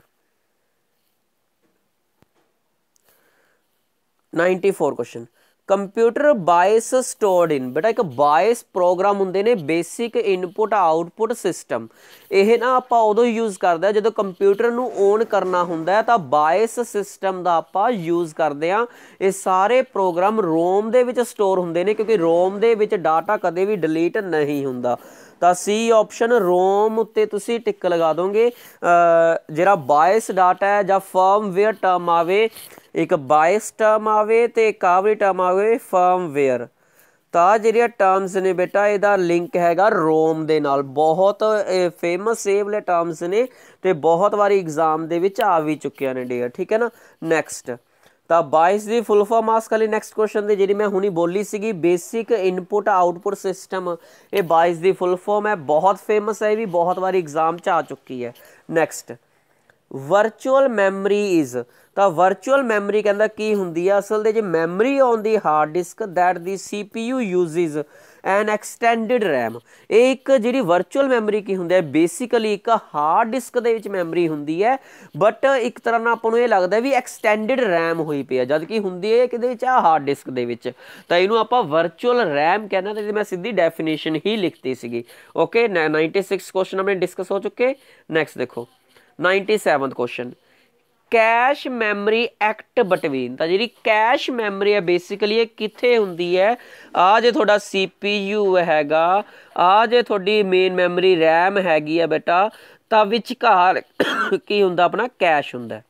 94 question computer bytes stored in ਬੇਟਾ ਇੱਕ ਬਾਇਸ ਪ੍ਰੋਗਰਾਮ ਹੁੰਦੇ ਨੇ ਬੇਸਿਕ ਇਨਪੁਟ ਆਊਟਪੁਟ ਸਿਸਟਮ ਇਹ ਨਾ ਆਪਾਂ ਉਦੋਂ ਯੂਜ਼ ਕਰਦੇ ਆ ਜਦੋਂ ਕੰਪਿਊਟਰ ਨੂੰ ਓਨ ਕਰਨਾ ਹੁੰਦਾ ਤਾਂ ਬਾਇਸ ਸਿਸਟਮ ਦਾ ਆਪਾਂ ਯੂਜ਼ ਕਰਦੇ ਆ ਇਹ ਸਾਰੇ ਪ੍ਰੋਗਰਾਮ ਰੋਮ ਦੇ ਵਿੱਚ ਸਟੋਰ ਹੁੰਦੇ ਨੇ ਕਿਉਂਕਿ ਰੋਮ ਦੇ ਵਿੱਚ ਡਾਟਾ ਕਦੇ ਵੀ ਡਿਲੀਟ ਨਹੀਂ ਹੁੰਦਾ ਤਾਂ ਸੀ ਆਪਸ਼ਨ ਰੋਮ ਉੱਤੇ ਤੁਸੀਂ ਟਿਕ ਲਗਾ ਦੋਗੇ ਜਿਹੜਾ ਬਾਇਸ ਡਾਟਾ ਹੈ ਜਾਂ ਫਰਮਵੇਅਰ ਟਰਮ ਆਵੇ ਇੱਕ ਬਾਇਸ ਟਰਮ ਆਵੇ ਤੇ ਕਾਵਰੀ ਟਰਮ ਆਵੇ ਫਰਮਵੇਅਰ ਤਾਂ ਜਿਹੜੀਆਂ ਟਰਮਸ ਨੇ ਬੇਟਾ ਇਹਦਾ ਲਿੰਕ ਹੈਗਾ ਰੋਮ ਦੇ ਨਾਲ ਬਹੁਤ ਫੇਮਸ ਇਹ ਵਾਲੇ ਟਰਮਸ ਨੇ ਤੇ ਬਹੁਤ ਵਾਰੀ ਐਗਜ਼ਾਮ ਦੇ ਵਿੱਚ ਆ ਵੀ ਚੁੱਕਿਆ ਨੇ ਡੀਅਰ ਠੀਕ ਹੈ ਨਾ ਨੈਕਸਟ ਤਾਂ 22 ਦੀ ਫੁੱਲ ਫਾਰਮ ਆਸਕ ਵਾਲੀ ਨੈਕਸਟ ਕੁਐਸਚਨ ਦੇ ਜਿਹੜੀ ਮੈਂ ਹੁਣੀ ਬੋਲੀ ਸੀਗੀ ਬੇਸਿਕ ਇਨਪੁਟ ਆਊਟਪੁੱਟ ਸਿਸਟਮ ਇਹ 22 ਦੀ ਫੁੱਲ ਫਾਰਮ ਹੈ ਬਹੁਤ ਫੇਮਸ ਹੈ ਇਹ ਵੀ ਬਹੁਤ ਵਾਰੀ ਐਗਜ਼ਾਮ 'ਚ ਆ ਚੁੱਕੀ ਹੈ ਨੈਕਸਟ ਵਰਚੁਅਲ ਮੈਮਰੀ ਇਜ਼ ਤਾਂ ਵਰਚੁਅਲ ਮੈਮਰੀ ਕਹਿੰਦਾ ਕੀ ਹੁੰਦੀ ਆ ਅਸਲ ਦੇ ਜੇ memory on the hard disk that the CPU uses an extended RAM ਇਹ ਇੱਕ ਜਿਹੜੀ ਵਰਚੁਅਲ ਮੈਮਰੀ ਕੀ ਹੁੰਦੀ ਹੈ ਬੇਸਿਕਲੀ ਇੱਕ ਹਾਰਡ ਡਿਸਕ ਦੇ ਵਿੱਚ ਮੈਮਰੀ ਹੁੰਦੀ ਹੈ ਬਟ ਇੱਕ ਤਰ੍ਹਾਂ ਨਾਲ ਆਪਾਂ ਨੂੰ ਇਹ ਲੱਗਦਾ ਵੀ ਐਕਸਟੈਂਡਡ ਰੈਮ ਹੋਈ ਪਈ ਹੈ ਜਦ ਕਿ ਹੁੰਦੀ ਹੈ ਕਿਦੇ ਵਿੱਚ ਆ ਹਾਰਡ ਡਿਸਕ ਦੇ ਵਿੱਚ ਤਾਂ ਇਹਨੂੰ ਆਪਾਂ ਵਰਚੁਅਲ ਕਹਿੰਦੇ ਕਹਿੰਦਾ ਤੇ ਮੈਂ ਸਿੱਧੀ ਡੈਫੀਨੇਸ਼ਨ ਹੀ ਲਿਖਤੀ ਸੀਗੀ ਓਕੇ 96 ਕੁਐਸਚਨ ਆਪਣੇ ਡਿਸਕਸ ਹੋ ਚੁੱਕੇ ਨੈਕਸਟ ਦੇਖੋ 97th question cache memory act between ਤਾਂ ਜਿਹੜੀ ਕੈਸ਼ ਮੈਮਰੀ ਹੈ ਬੇਸਿਕਲੀ ਇਹ ਕਿੱਥੇ ਹੁੰਦੀ ਹੈ ਆ ਜੇ ਤੁਹਾਡਾ CPU ਹੈਗਾ ਆ ਜੇ ਤੁਹਾਡੀ ਮੇਨ ਮੈਮਰੀ RAM ਹੈਗੀ ਆ ਬੇਟਾ ਤਾਂ ਵਿਚਕਾਰ ਕੀ ਹੁੰਦਾ ਆਪਣਾ ਕੈਸ਼ ਹੁੰਦਾ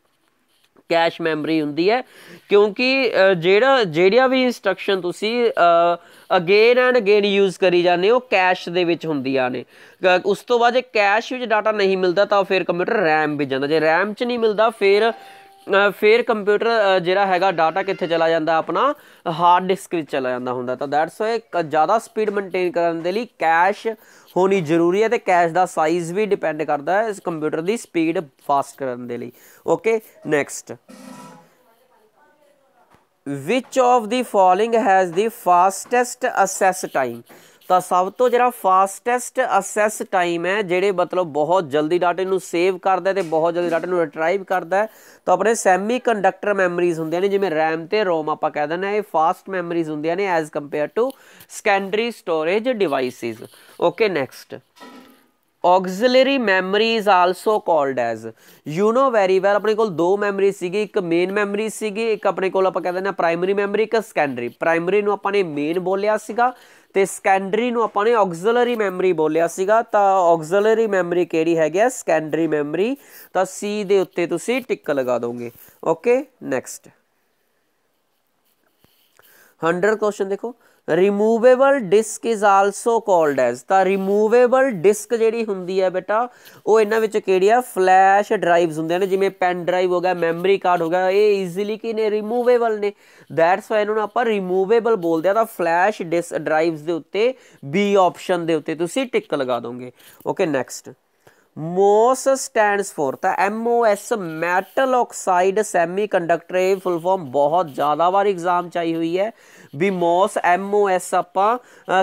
ਕੈਸ਼ ਮੈਮਰੀ ਹੁੰਦੀ ਹੈ ਕਿਉਂਕਿ ਜਿਹੜਾ ਜਿਹੜੀਆਂ ਵੀ ਇਨਸਟਰਕਸ਼ਨ ਤੁਸੀਂ ਅਗੇਨ ਐਂਡ ਅਗੇਨ ਯੂਜ਼ ਕਰੀ ਜਾਂਦੇ ਹੋ ਕੈਸ਼ ਦੇ ਵਿੱਚ ਹੁੰਦੀਆਂ ਨੇ ਉਸ ਤੋਂ ਬਾਅਦ ਜੇ ਕੈਸ਼ ਵਿੱਚ ਡਾਟਾ ਨਹੀਂ ਮਿਲਦਾ ਤਾਂ ਫਿਰ ਕੰਪਿਊਟਰ ਰੈਮ ਵਿੱਚ ਜਾਂਦਾ ਜੇ ਰੈਮ 'ਚ ਨਹੀਂ ਮਿਲਦਾ ਫਿਰ ਫਿਰ ਕੰਪਿਊਟਰ ਜਿਹੜਾ ਹੈਗਾ ਡਾਟਾ ਕਿੱਥੇ ਚਲਾ ਜਾਂਦਾ ਆਪਣਾ ਹਾਰਡ ਡਿਸਕ ਵਿੱਚ ਚਲਾ ਜਾਂਦਾ ਹੁੰਦਾ ਤਾਂ ਦੈਟਸ ਵਾਈ ਜ਼ਿਆਦਾ ਸਪੀਡ ਮੇਨਟੇਨ ਕਰਨ ਦੇ ਲਈ ਕੈਸ਼ ਹੋਣੀ ਜ਼ਰੂਰੀ ਹੈ ਤੇ ਕੈਸ਼ ਦਾ ਸਾਈਜ਼ ਵੀ ਡਿਪੈਂਡ ਕਰਦਾ ਹੈ ਇਸ ਕੰਪਿਊਟਰ ਦੀ ਸਪੀਡ ਫਾਸਟ ਕਰਨ ਦੇ ਲਈ okay next which of the following has the fastest access time ਤਾਂ ਸਭ ਤੋਂ ਜਿਹੜਾ ਫਾਸਟੈਸਟ ਅਸੈਸ ਟਾਈਮ ਹੈ ਜਿਹੜੇ ਮਤਲਬ ਬਹੁਤ ਜਲਦੀ ਡਾਟੇ ਨੂੰ ਸੇਵ ਕਰਦਾ ਤੇ ਬਹੁਤ ਜਲਦੀ ਡਾਟੇ ਨੂੰ ਰਿਟਰਾਈਵ ਕਰਦਾ ਤਾਂ ਆਪਣੇ ਸੈਮੀ ਕੰਡਕਟਰ ਮੈਮਰੀਜ਼ ਹੁੰਦੀਆਂ ਨੇ ਜਿਵੇਂ RAM ਤੇ ROM ਆਪਾਂ ਕਹਿ ਦਿੰਦੇ ਆ ਇਹ ਫਾਸਟ ਮੈਮਰੀਜ਼ ਹੁੰਦੀਆਂ ਨੇ as compare to secondary storage devices okay next auxiliary memories also called as you know very well ਆਪਣੇ ਕੋਲ ਦੋ ਮੈਮਰੀ ਸੀਗੀ ਇੱਕ ਮੇਨ ਮੈਮਰੀ ਸੀਗੀ ਇੱਕ ਆਪਣੇ ਕੋਲ ਆਪਾਂ ਕਹਿੰਦੇ ਨੇ ਪ੍ਰਾਇਮਰੀ ਮੈਮਰੀ ਇੱਕ ਸੈਕੰਡਰੀ ਪ੍ਰਾਇਮਰੀ ਨੂੰ ਆਪਾਂ ਨੇ ਮੇਨ ਬੋਲਿਆ ਸੀਗਾ ਤੇ ਸਕੈਂਡਰੀ ਨੂੰ ਆਪਾਂ ਨੇ ਆਕਸੀਲਰੀ ਮੈਮਰੀ ਬੋਲਿਆ ਸੀਗਾ ਤਾਂ ਆਕਸੀਲਰੀ ਮੈਮਰੀ ਕਿਹੜੀ ਹੈਗੀ ਹੈ ਸਕੈਂਡਰੀ ਮੈਮਰੀ ਤਾਂ ਸੀ ਦੇ ਉੱਤੇ ਤੁਸੀਂ ਟਿਕ ਲਗਾ ਦੋਗੇ ਓਕੇ ਨੈਕਸਟ 100 ਕੁਐਸਚਨ ਦੇਖੋ removable disk is also called as ਤਾਂ ਰਿਮੂਵੇਬਲ ਡਿਸਕ ਜਿਹੜੀ ਹੁੰਦੀ ਹੈ ਬੇਟਾ ਉਹ ਇਹਨਾਂ ਵਿੱਚ ਕਿਹੜੀ ਆ ਫਲੈਸ਼ ਡਰਾਈਵਸ ਹੁੰਦੇ ਨੇ ਜਿਵੇਂ ਪੈਨ ਡਰਾਈਵ ਹੋ ਗਿਆ ਮੈਮਰੀ ਕਾਰਡ ਹੋ ਗਿਆ ਇਹ ਈਜ਼ੀਲੀ ਕਿ ਨੇ ਰਿਮੂਵੇਬਲ ਨੇ ਦੈਟਸ ਵਾਈ ਇਹਨਾਂ ਨੂੰ ਆਪਾਂ ਰਿਮੂਵੇਬਲ ਬੋਲਦੇ ਆ ਤਾਂ ਫਲੈਸ਼ ਡਿਸਕ ਡਰਾਈਵਸ ਦੇ ਉੱਤੇ ਬੀ ਆਪਸ਼ਨ ਦੇ ਉੱਤੇ ਤੁਸੀਂ ਟਿਕ ਲਗਾ ਦੋਗੇ okay next MOS stands for ਤਾਂ M O S metal oxide semiconductor ਇਹ ਫੁੱਲ ਫਾਰਮ ਬਹੁਤ ਜ਼ਿਆਦਾ ਵਾਰ ਐਗਜ਼ਾਮ ਚਾਹੀ ਹੋਈ ਹੈ ਵੀ ਮੋਸ ਐਮ ਓ ਐਸ ਆਪਾਂ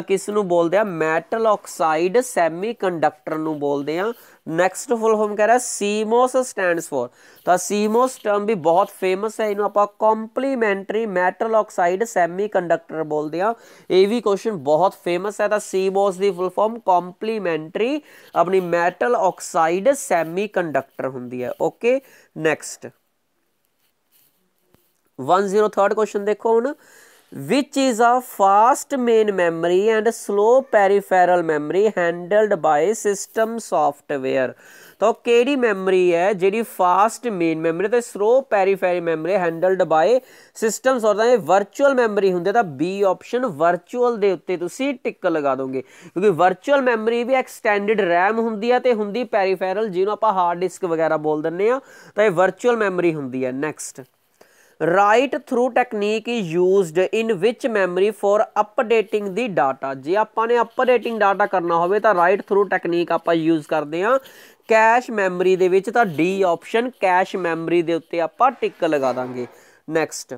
ਕਿਸ ਨੂੰ ਬੋਲਦੇ ਆ ਮੈਟਲ ਆਕਸਾਈਡ ਸੈਮੀ ਕੰਡਕਟਰ ਨੂੰ ਬੋਲਦੇ ਆ ਨੈਕਸਟ ਫੁੱਲ ਫਾਰਮ ਕਹਿ ਰਿਹਾ ਸੀਮੋਸ ਸਟੈਂਡਸ ਫॉर ਤਾਂ ਸੀਮੋਸ ਟਰਮ ਵੀ ਬਹੁਤ ਫੇਮਸ ਹੈ ਇਹਨੂੰ ਆਪਾਂ ਕੰਪਲੀਮੈਂਟਰੀ ਮੈਟਲ ਆਕਸਾਈਡ ਸੈਮੀਕੰਡਕਟਰ ਬੋਲਦੇ ਆ ਇਹ ਵੀ ਕੁਐਸਚਨ ਬਹੁਤ ਫੇਮਸ ਹੈ ਤਾਂ ਸੀਮੋਸ ਦੀ ਫੁੱਲ ਫਾਰਮ ਕੰਪਲੀਮੈਂਟਰੀ ਆਪਣੀ ਮੈਟਲ ਆਕਸਾਈਡ ਸੈਮੀਕੰਡਕਟਰ ਹੁੰਦੀ ਹੈ ਓਕੇ ਨੈਕਸਟ 103 ਕੁਐਸਚਨ ਦੇਖੋ ਹੁਣ which is a fast main memory and slow peripheral memory handled by system software ਤਾਂ ਕਿਹੜੀ ਮੈਮਰੀ ਹੈ ਜਿਹੜੀ ਫਾਸਟ ਮੇਨ ਮੈਮਰੀ ਤੇ slow periphery memory handled by systems ਔਰ ਤਾਂ ਇਹ ਵਰਚੁਅਲ ਮੈਮਰੀ ਹੁੰਦੇ ਤਾਂ ਬੀ ਆਪਸ਼ਨ ਵਰਚੁਅਲ ਦੇ ਉੱਤੇ ਤੁਸੀਂ ਟਿਕ ਲਗਾ ਦੋਗੇ ਕਿਉਂਕਿ ਵਰਚੁਅਲ ਮੈਮਰੀ ਵੀ ਐਕਸਟੈਂਡਡ ਰੈਮ ਹੁੰਦੀ ਆ ਤੇ ਹੁੰਦੀ ਪੈਰੀਫੇਰਲ ਜਿਹਨੂੰ ਆਪਾਂ ਹਾਰਡ ਡਿਸਕ ਵਗੈਰਾ ਬੋਲ ਦਿੰਨੇ ਆ ਤਾਂ ਇਹ ਵਰਚੁਅਲ ਮੈਮਰੀ ਹੁੰਦੀ ਆ next write through technique is used in which memory for updating the data ਜੇ ਆਪਾਂ ਨੇ ਅਪਡੇਟਿੰਗ ਡਾਟਾ ਕਰਨਾ ਹੋਵੇ ਤਾਂ ਰਾਈਟ ਥਰੂ ਟੈਕਨੀਕ ਆਪਾਂ ਯੂਜ਼ ਕਰਦੇ ਆ ਕੈਸ਼ ਮੈਮਰੀ ਦੇ ਵਿੱਚ ਤਾਂ ਡੀ ਆਪਸ਼ਨ ਕੈਸ਼ ਮੈਮਰੀ ਦੇ ਉੱਤੇ ਆਪਾਂ ਟਿਕ ਲਗਾ ਦਾਂਗੇ next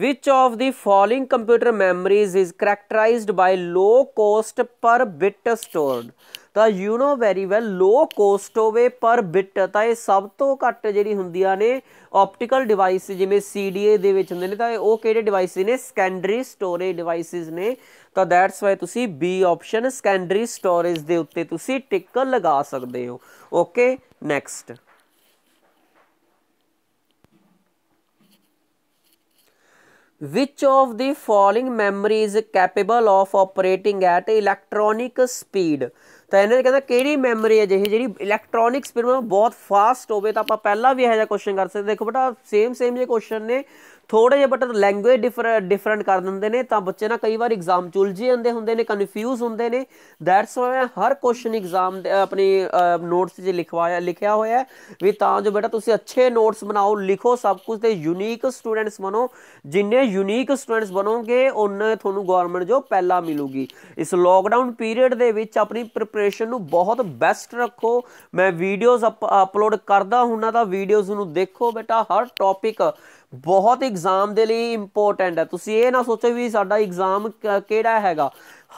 which of the following computer memories is characterized by low cost per bit stored ਤਾਂ you know very well low cost ਹੋਵੇ ਪਰ ਬਿਟ ਤਾਂ ਇਹ ਸਭ ਤੋਂ ਘੱਟ ਜਿਹੜੀ ਹੁੰਦੀਆਂ ਨੇ ਆਪਟੀਕਲ ਡਿਵਾਈਸ ਜਿਵੇਂ ਸੀਡੀਏ ਦੇ ਵਿੱਚ ਹੁੰਦੇ ਨੇ ਤਾਂ ਉਹ ਕਿਹੜੇ ਡਿਵਾਈਸ ਨੇ ਸੈਕੰਡਰੀ ਸਟੋਰੇਜ ਡਿਵਾਈਸਸ ਨੇ ਤਾਂ ਦੈਟਸ ਵਾਈ ਤੁਸੀਂ ਬੀ ਆਪਸ਼ਨ ਸੈਕੰਡਰੀ ਸਟੋਰੇਜ ਦੇ ਉੱਤੇ ਤੁਸੀਂ ਟਿਕ ਲਗਾ ਸਕਦੇ ਹੋ okay next which of the following memory is capable of operating at electronic speed ਤਾਂ ਇਹਨਾਂ ਕਹਿੰਦਾ ਕਿਹੜੀ ਮੈਮਰੀ ਹੈ ਜਿਹੇ ਜਿਹੜੀ ਇਲੈਕਟ੍ਰੋਨਿਕ ਸਪੀਡ ਬਹੁਤ ਫਾਸਟ ਹੋਵੇ ਤਾਂ ਆਪਾਂ ਪਹਿਲਾਂ ਵੀ ਇਹੋ ਜਿਹਾ ਕੁਐਸਚਨ ਕਰ ਸਕਦੇ ਦੇਖੋ ਬਟਾ ਸੇਮ ਸੇਮ ਜੇ ਕੁਐਸਚਨ ਨੇ ਥੋੜੇ ਜਿਹਾ ਬਟਰ ਲੈਂਗੁਏਜ ਡਿਫਰੈਂਟ ਕਰ ਦਿੰਦੇ ਨੇ ਤਾਂ ਬੱਚੇ ਨਾ ਕਈ ਵਾਰ ਐਗਜ਼ਾਮ ਚੁਲਝੇ ਜਾਂਦੇ ਹੁੰਦੇ ਨੇ ਕਨਫਿਊਜ਼ ਹੁੰਦੇ ਨੇ ਦੈਟਸ ਵਾਈ ਹਰ ਕੁਐਸਚਨ ਐਗਜ਼ਾਮ ਆਪਣੀ ਨੋਟਸ 'ਚ ਲਿਖਵਾਇਆ ਲਿਖਿਆ ਹੋਇਆ ਵੀ ਤਾਂ ਜੋ ਬੇਟਾ ਤੁਸੀਂ ਅੱਛੇ ਨੋਟਸ ਬਣਾਓ ਲਿਖੋ ਸਭ ਕੁਝ ਤੇ ਯੂਨੀਕ ਸਟੂਡੈਂਟਸ ਬਣੋ ਜਿੰਨੇ ਯੂਨੀਕ ਸਟੂਡੈਂਟਸ ਬਣੋਗੇ ਉਹਨੇ ਤੁਹਾਨੂੰ ਗਵਰਨਮੈਂਟ ਜੋ ਪਹਿਲਾ ਮਿਲੂਗੀ ਇਸ ਲੋਕਡਾਊਨ ਪੀਰੀਅਡ ਦੇ ਵਿੱਚ ਆਪਣੀ ਪ੍ਰਿਪਰੇਸ਼ਨ ਨੂੰ ਬਹੁਤ ਬੈਸਟ ਰੱਖੋ ਮੈਂ ਵੀਡੀਓਜ਼ ਅਪਲੋਡ ਕਰਦਾ ਹੁਣਾਂ ਤਾਂ ਵੀਡੀਓਜ਼ ਨੂੰ ਦੇਖੋ ਬੇਟਾ ਹਰ ਟੌਪਿਕ ਬਹੁਤ ਐਗਜ਼ਾਮ ਦੇ ਲਈ ਇੰਪੋਰਟੈਂਟ ਹੈ ਤੁਸੀਂ ਇਹ ਨਾ ਸੋਚੋ ਵੀ ਸਾਡਾ ਐਗਜ਼ਾਮ ਕਿਹੜਾ ਹੈਗਾ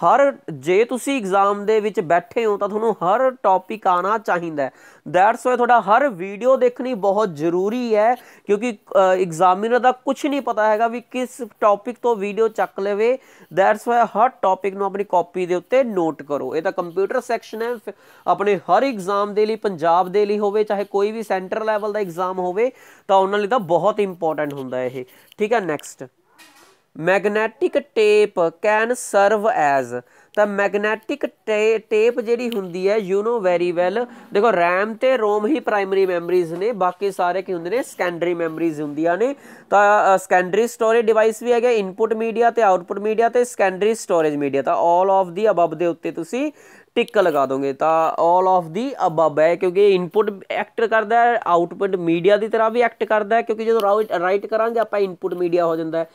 ਹਰ ਜੇ ਤੁਸੀਂ ਐਗਜ਼ਾਮ ਦੇ ਵਿੱਚ ਬੈਠੇ ਹੋ ਤਾਂ ਤੁਹਾਨੂੰ ਹਰ ਟੌਪਿਕ ਆਣਾ ਚਾਹੀਦਾ ਹੈ ਦੈਟਸ ਵਾਈ ਤੁਹਾਡਾ ਹਰ ਵੀਡੀਓ ਦੇਖਣੀ ਬਹੁਤ ਜ਼ਰੂਰੀ ਹੈ ਕਿਉਂਕਿ ਐਗਜ਼ਾਮਿਨਰ ਦਾ ਕੁਝ ਨਹੀਂ ਪਤਾ ਹੈਗਾ ਵੀ ਕਿਸ ਟੌਪਿਕ ਤੋਂ ਵੀਡੀਓ ਚੱਕ ਲਵੇ ਦੈਟਸ ਵਾਈ ਹਰ ਟੌਪਿਕ ਨੂੰ ਆਪਣੀ ਕਾਪੀ ਦੇ ਉੱਤੇ ਨੋਟ ਕਰੋ ਇਹ ਤਾਂ ਕੰਪਿਊਟਰ ਸੈਕਸ਼ਨ ਹੈ ਆਪਣੇ ਹਰ ਐਗਜ਼ਾਮ ਦੇ ਲਈ ਪੰਜਾਬ ਦੇ ਲਈ ਹੋਵੇ ਚਾਹੇ ਕੋਈ ਵੀ ਸੈਂਟਰ ਲੈਵਲ ਦਾ ਐਗਜ਼ਾਮ ਹੋਵੇ ਤਾਂ ਉਹਨਾਂ ਲਈ ਤਾਂ ਬਹੁਤ ਇੰਪੋਰਟੈਂਟ ਹੁੰਦਾ ਇਹ ਠੀਕ ਹੈ next magnetic tape can serve as ਤਾਂ ਮੈਗਨੈਟਿਕ ਟੇਪ ਜਿਹੜੀ ਹੁੰਦੀ ਹੈ ਯੂ نو ਵੈਰੀ ਵੈਲ ਦੇਖੋ RAM ਤੇ ROM ਹੀ ਪ੍ਰਾਇਮਰੀ ਮੈਮਰੀਜ਼ ਨੇ ਬਾਕੀ ਸਾਰੇ ਕੀ ਹੁੰਦੇ ਨੇ ਸੈਕੰਡਰੀ ਮੈਮਰੀਜ਼ ਹੁੰਦੀਆਂ ਨੇ ਤਾਂ ਸੈਕੰਡਰੀ ਸਟੋਰੇਜ ਡਿਵਾਈਸ ਵੀ ਹੈਗਾ ਇਨਪੁਟ ਮੀਡੀਆ ਤੇ ਆਊਟਪੁਟ ਮੀਡੀਆ ਤੇ ਸੈਕੰਡਰੀ ਸਟੋਰੇਜ ਮੀਡੀਆ ਤਾਂ ਆਲ ਆਫ ਦੀ ਅਬਬ ਦੇ ਉੱਤੇ ਤੁਸੀਂ ਟਿਕ ਲਗਾ ਦੋਗੇ ਤਾਂ ਆਲ ਆਫ ਦੀ ਅਬਬ ਹੈ ਕਿਉਂਕਿ ਇਨਪੁਟ ਐਕਟ ਕਰਦਾ ਹੈ ਆਊਟਪੁਟ ਮੀਡੀਆ ਦੀ ਤਰ੍ਹਾਂ ਵੀ ਐਕਟ ਕਰਦਾ ਹੈ ਕਿਉਂਕਿ ਜਦੋਂ ਰਾਈਟ ਕਰਾਂਗੇ ਆਪਾਂ ਇਨਪੁਟ ਮੀਡੀਆ ਹੋ ਜਾਂਦਾ ਹੈ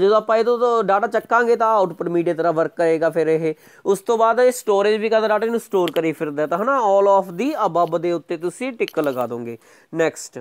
ਜਦੋਂ ਆਪਾਂ ਇਹ ਤੋਂ ਡਾਟਾ ਚੱਕਾਂਗੇ ਤਾਂ ਆਊਟਪੁੱਟ ਮੀਡੀਆ ਤਰ੍ਹਾਂ ਵਰਕ ਕਰੇਗਾ ਫਿਰ ਇਹ ਉਸ ਤੋਂ ਬਾਅਦ ਇਹ ਸਟੋਰੇਜ ਵੀ ਕਰਦਾ ਡਾਟਾ ਨੂੰ ਸਟੋਰ ਕਰੀ ਫਿਰਦਾ ਤਾਂ ਹਨਾ ਆਲ ਆਫ ਦੀ ਅਬਬ ਦੇ ਉੱਤੇ ਤੁਸੀਂ ਟਿਕ ਲਗਾ ਦੋਗੇ next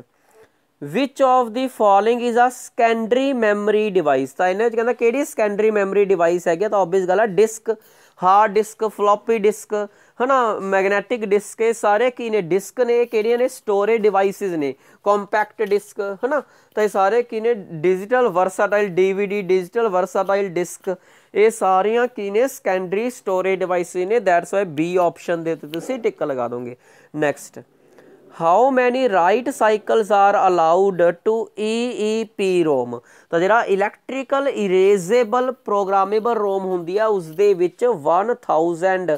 which of the following is a secondary memory device ਤਾਂ ਇਹਨੇ ਕਹਿੰਦਾ ਕਿਹੜੀ ਸਕੈਂਡਰੀ ਮੈਮਰੀ ਡਿਵਾਈਸ ਹੈਗੀ ਤਾਂ ਆਬਵੀਅਸ ਗੱਲ ਹੈ disk hard disk floppy disk है ना मैगनैटिक डिस्क सारे की ने डिस्क ने कि ने स्टोरेज डिवाइसिज ने कॉम्पैक्ट डिस्क है ना तो यह सारे की ने digital versatile D DVD digital versatile disk ये सारिया की ने सकेंडरी स्टोरेज डिवाइस ने दैट्स वाई बी ऑप्शन देते टिक लगा दोगे next how many write cycles are allowed to EEPROM ਤਾਂ ਜਿਹੜਾ ਇਲੈਕਟ੍ਰੀਕਲ ਇਰੇਜ਼ੇਬਲ ਪ੍ਰੋਗਰਾਮੇਬਲ ਰੋਮ ਹੁੰਦੀ ਆ ਉਸ ਦੇ ਵਿੱਚ 1000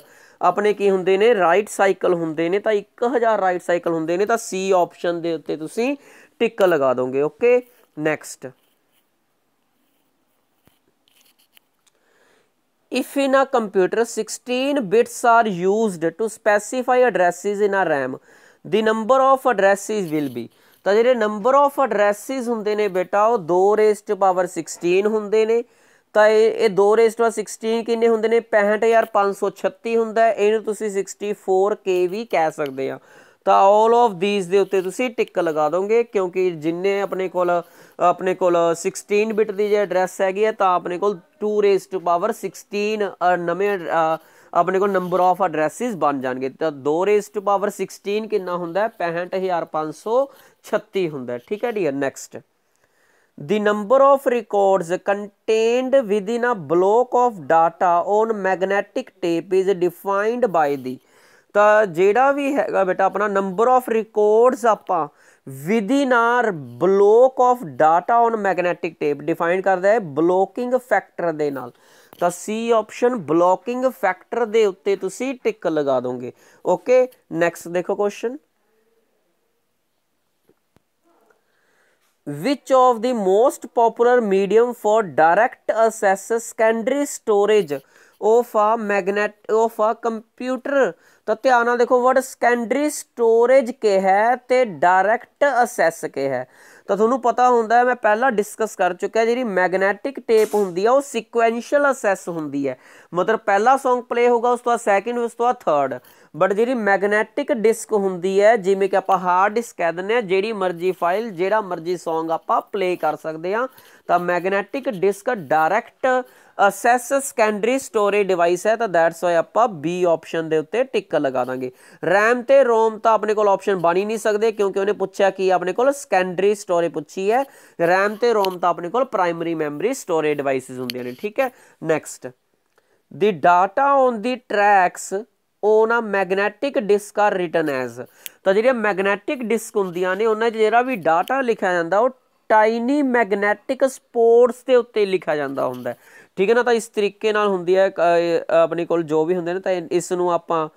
ਆਪਣੇ ਕੀ ਹੁੰਦੇ ਨੇ ਰਾਈਟ ਸਾਈਕਲ ਹੁੰਦੇ ਨੇ ਤਾਂ 1000 ਰਾਈਟ ਸਾਈਕਲ ਹੁੰਦੇ ਨੇ ਤਾਂ ਸੀ ਆਪਸ਼ਨ ਦੇ ਉੱਤੇ ਤੁਸੀਂ ਟਿਕ ਲਗਾ ਦੋਗੇ okay next if in a computer 16 bits are used to specify addresses in a ram the number of addresses will be ਤਾਂ ਜਿਹੜੇ ਨੰਬਰ ਆਫ ਐਡਰੈਸਿਸ ਹੁੰਦੇ ਨੇ ਬੇਟਾ ਉਹ 2 ਰੇਸ ਟੂ ਪਾਵਰ 16 ਹੁੰਦੇ ਨੇ ਤਾਂ ਇਹ ਇਹ 2 ਰੇਸ ਟੂ 16 ਕਿੰਨੇ ਹੁੰਦੇ ਨੇ 65536 ਹੁੰਦਾ ਇਹਨੂੰ ਤੁਸੀਂ 64k ਵੀ ਕਹਿ ਸਕਦੇ ਆ ਤਾਂ ਆਲ ਆਫ ਥੀਸ ਦੇ ਉੱਤੇ ਤੁਸੀਂ ਟਿਕ ਲਗਾ ਦੋਗੇ ਕਿਉਂਕਿ ਜਿੰਨੇ ਆਪਣੇ ਕੋਲ ਆਪਣੇ ਕੋਲ 16 ਬਿਟ ਦੀ ਜੇ ਐਡਰੈਸ ਹੈਗੀ ਹੈ ਤਾਂ ਆਪਣੇ ਕੋਲ 2 ਰੇਸ ਟੂ ਪਾਵਰ 16 ਨਵੇਂ ਆਪਣੇ ਕੋਲ ਨੰਬਰ ਆਫ ਐਡਰੈਸਸ ਬਣ ਜਾਣਗੇ ਤਾਂ 2 ਰੇਸ ਟੂ ਪਾਵਰ 16 ਕਿੰਨਾ ਹੁੰਦਾ ਹੈ 65536 ਹੁੰਦਾ ਠੀਕ ਹੈ dear next number of records contained within a block of data on magnetic tape is defined by the ਤਾਂ ਜਿਹੜਾ ਵੀ ਹੈਗਾ ਬੇਟਾ ਆਪਣਾ ਨੰਬਰ ਆਫ ਰਿਕਾਰਡਸ ਆਪਾਂ within a block of data on magnetic tape define ਕਰਦਾ ਹੈ blocking factor ਦੇ ਨਾਲ ਤਾਂ ਸੀ ਆਪਸ਼ਨ ਬਲੋਕਿੰਗ ਫੈਕਟਰ ਦੇ ਉੱਤੇ ਤੁਸੀਂ ਟਿਕ ਲਗਾ ਦੋਗੇ ਓਕੇ ਨੈਕਸਟ ਦੇਖੋ question which of the most popular medium for direct access secondary storage of a magnet of ਆ ਕੰਪਿਊਟਰ ਤਾਂ ਧਿਆਨ ਨਾਲ ਦੇਖੋ ਵਰਡ ਸੈਕੰਡਰੀ ਸਟੋਰੇਜ ਕੇ ਹੈ ਤੇ ਡਾਇਰੈਕਟ ਅਸੈਸ ਕੇ ਹੈ ਤਾਂ ਤੁਹਾਨੂੰ ਪਤਾ ਹੁੰਦਾ ਮੈਂ ਪਹਿਲਾਂ ਡਿਸਕਸ ਕਰ ਚੁੱਕਿਆ ਜਿਹੜੀ ਮੈਗਨੈਟਿਕ ਟੇਪ ਹੁੰਦੀ ਆ ਉਹ ਸੀਕੁਐਂਸ਼ੀਅਲ ਅਸੈਸ ਹੁੰਦੀ ਹੈ ਮਤਲਬ ਪਹਿਲਾ Song ਪਲੇ ਹੋਗਾ ਉਸ ਤੋਂ ਬਾਅਦ ਸੈਕਿੰਡ ਉਸ ਤੋਂ ਬਾਅਦ ਥਰਡ ਬਟ ਜਿਹੜੀ ਮੈਗਨੈਟਿਕ ਡਿਸਕ ਹੁੰਦੀ ਹੈ ਜਿਵੇਂ ਕਿ ਆਪਾਂ ਹਾਰਡ ਡਿਸਕ ਕਹਿ ਦਿੰਦੇ ਆ ਜਿਹੜੀ ਮਰਜ਼ੀ ਫਾਈਲ ਜਿਹੜਾ ਮਰਜ਼ੀ Song ਆਪਾਂ ਪਲੇ ਕਰ ਸਕਦੇ ਆ ਤਾਂ magnetic disk direct access secondary storage device ਹੈ ਤਾਂ ਦੈਟਸ ਵਾਈ ਆਪਾਂ ਬੀ ਆਪਸ਼ਨ ਦੇ ਉੱਤੇ ਟਿਕ ਲਗਾ ਦਾਂਗੇ RAM ਤੇ ROM ਤਾਂ ਆਪਣੇ ਕੋਲ ਆਪਸ਼ਨ ਬਣ ਹੀ ਨਹੀਂ ਸਕਦੇ ਕਿਉਂਕਿ ਉਹਨੇ ਪੁੱਛਿਆ ਕਿ ਆਪਣੇ ਕੋਲ ਸੈਕੰਡਰੀ ਸਟੋਰੇਜ ਪੁੱਛੀ ਹੈ RAM ਤੇ ROM ਤਾਂ ਆਪਣੇ ਕੋਲ ਪ੍ਰਾਇਮਰੀ ਮੈਮਰੀ ਸਟੋਰੇਜ ਡਿਵਾਈਸਸ ਹੁੰਦੀਆਂ ਨੇ ਠੀਕ ਹੈ next the data on the tracks ਉਹ ਨਾ magnetic disk are written as ਤਾਂ ਜਿਹੜੀਆਂ ਮੈਗਨੈਟਿਕ ਡਿਸਕ ਹੁੰਦੀਆਂ ਨੇ ਉਹਨਾਂ 'ਚ ਜਿਹੜਾ ਵੀ ਡਾਟਾ ਲਿਖਿਆ ਜਾਂਦਾ ਉਹ ਟਾਈਨੀ ਮੈਗਨੈਟਿਕ ਸਪੋਰਟਸ ਦੇ ਉੱਤੇ ਲਿਖਿਆ ਜਾਂਦਾ ਹੁੰਦਾ ਠੀਕ ਹੈ ਨਾ ਤਾਂ ਇਸ ਤਰੀਕੇ ਨਾਲ ਹੁੰਦੀ ਹੈ ਆਪਣੇ ਕੋਲ ਜੋ ਵੀ ਹੁੰਦੇ ਨੇ ਤਾਂ ਇਸ ਨੂੰ ਆਪਾਂ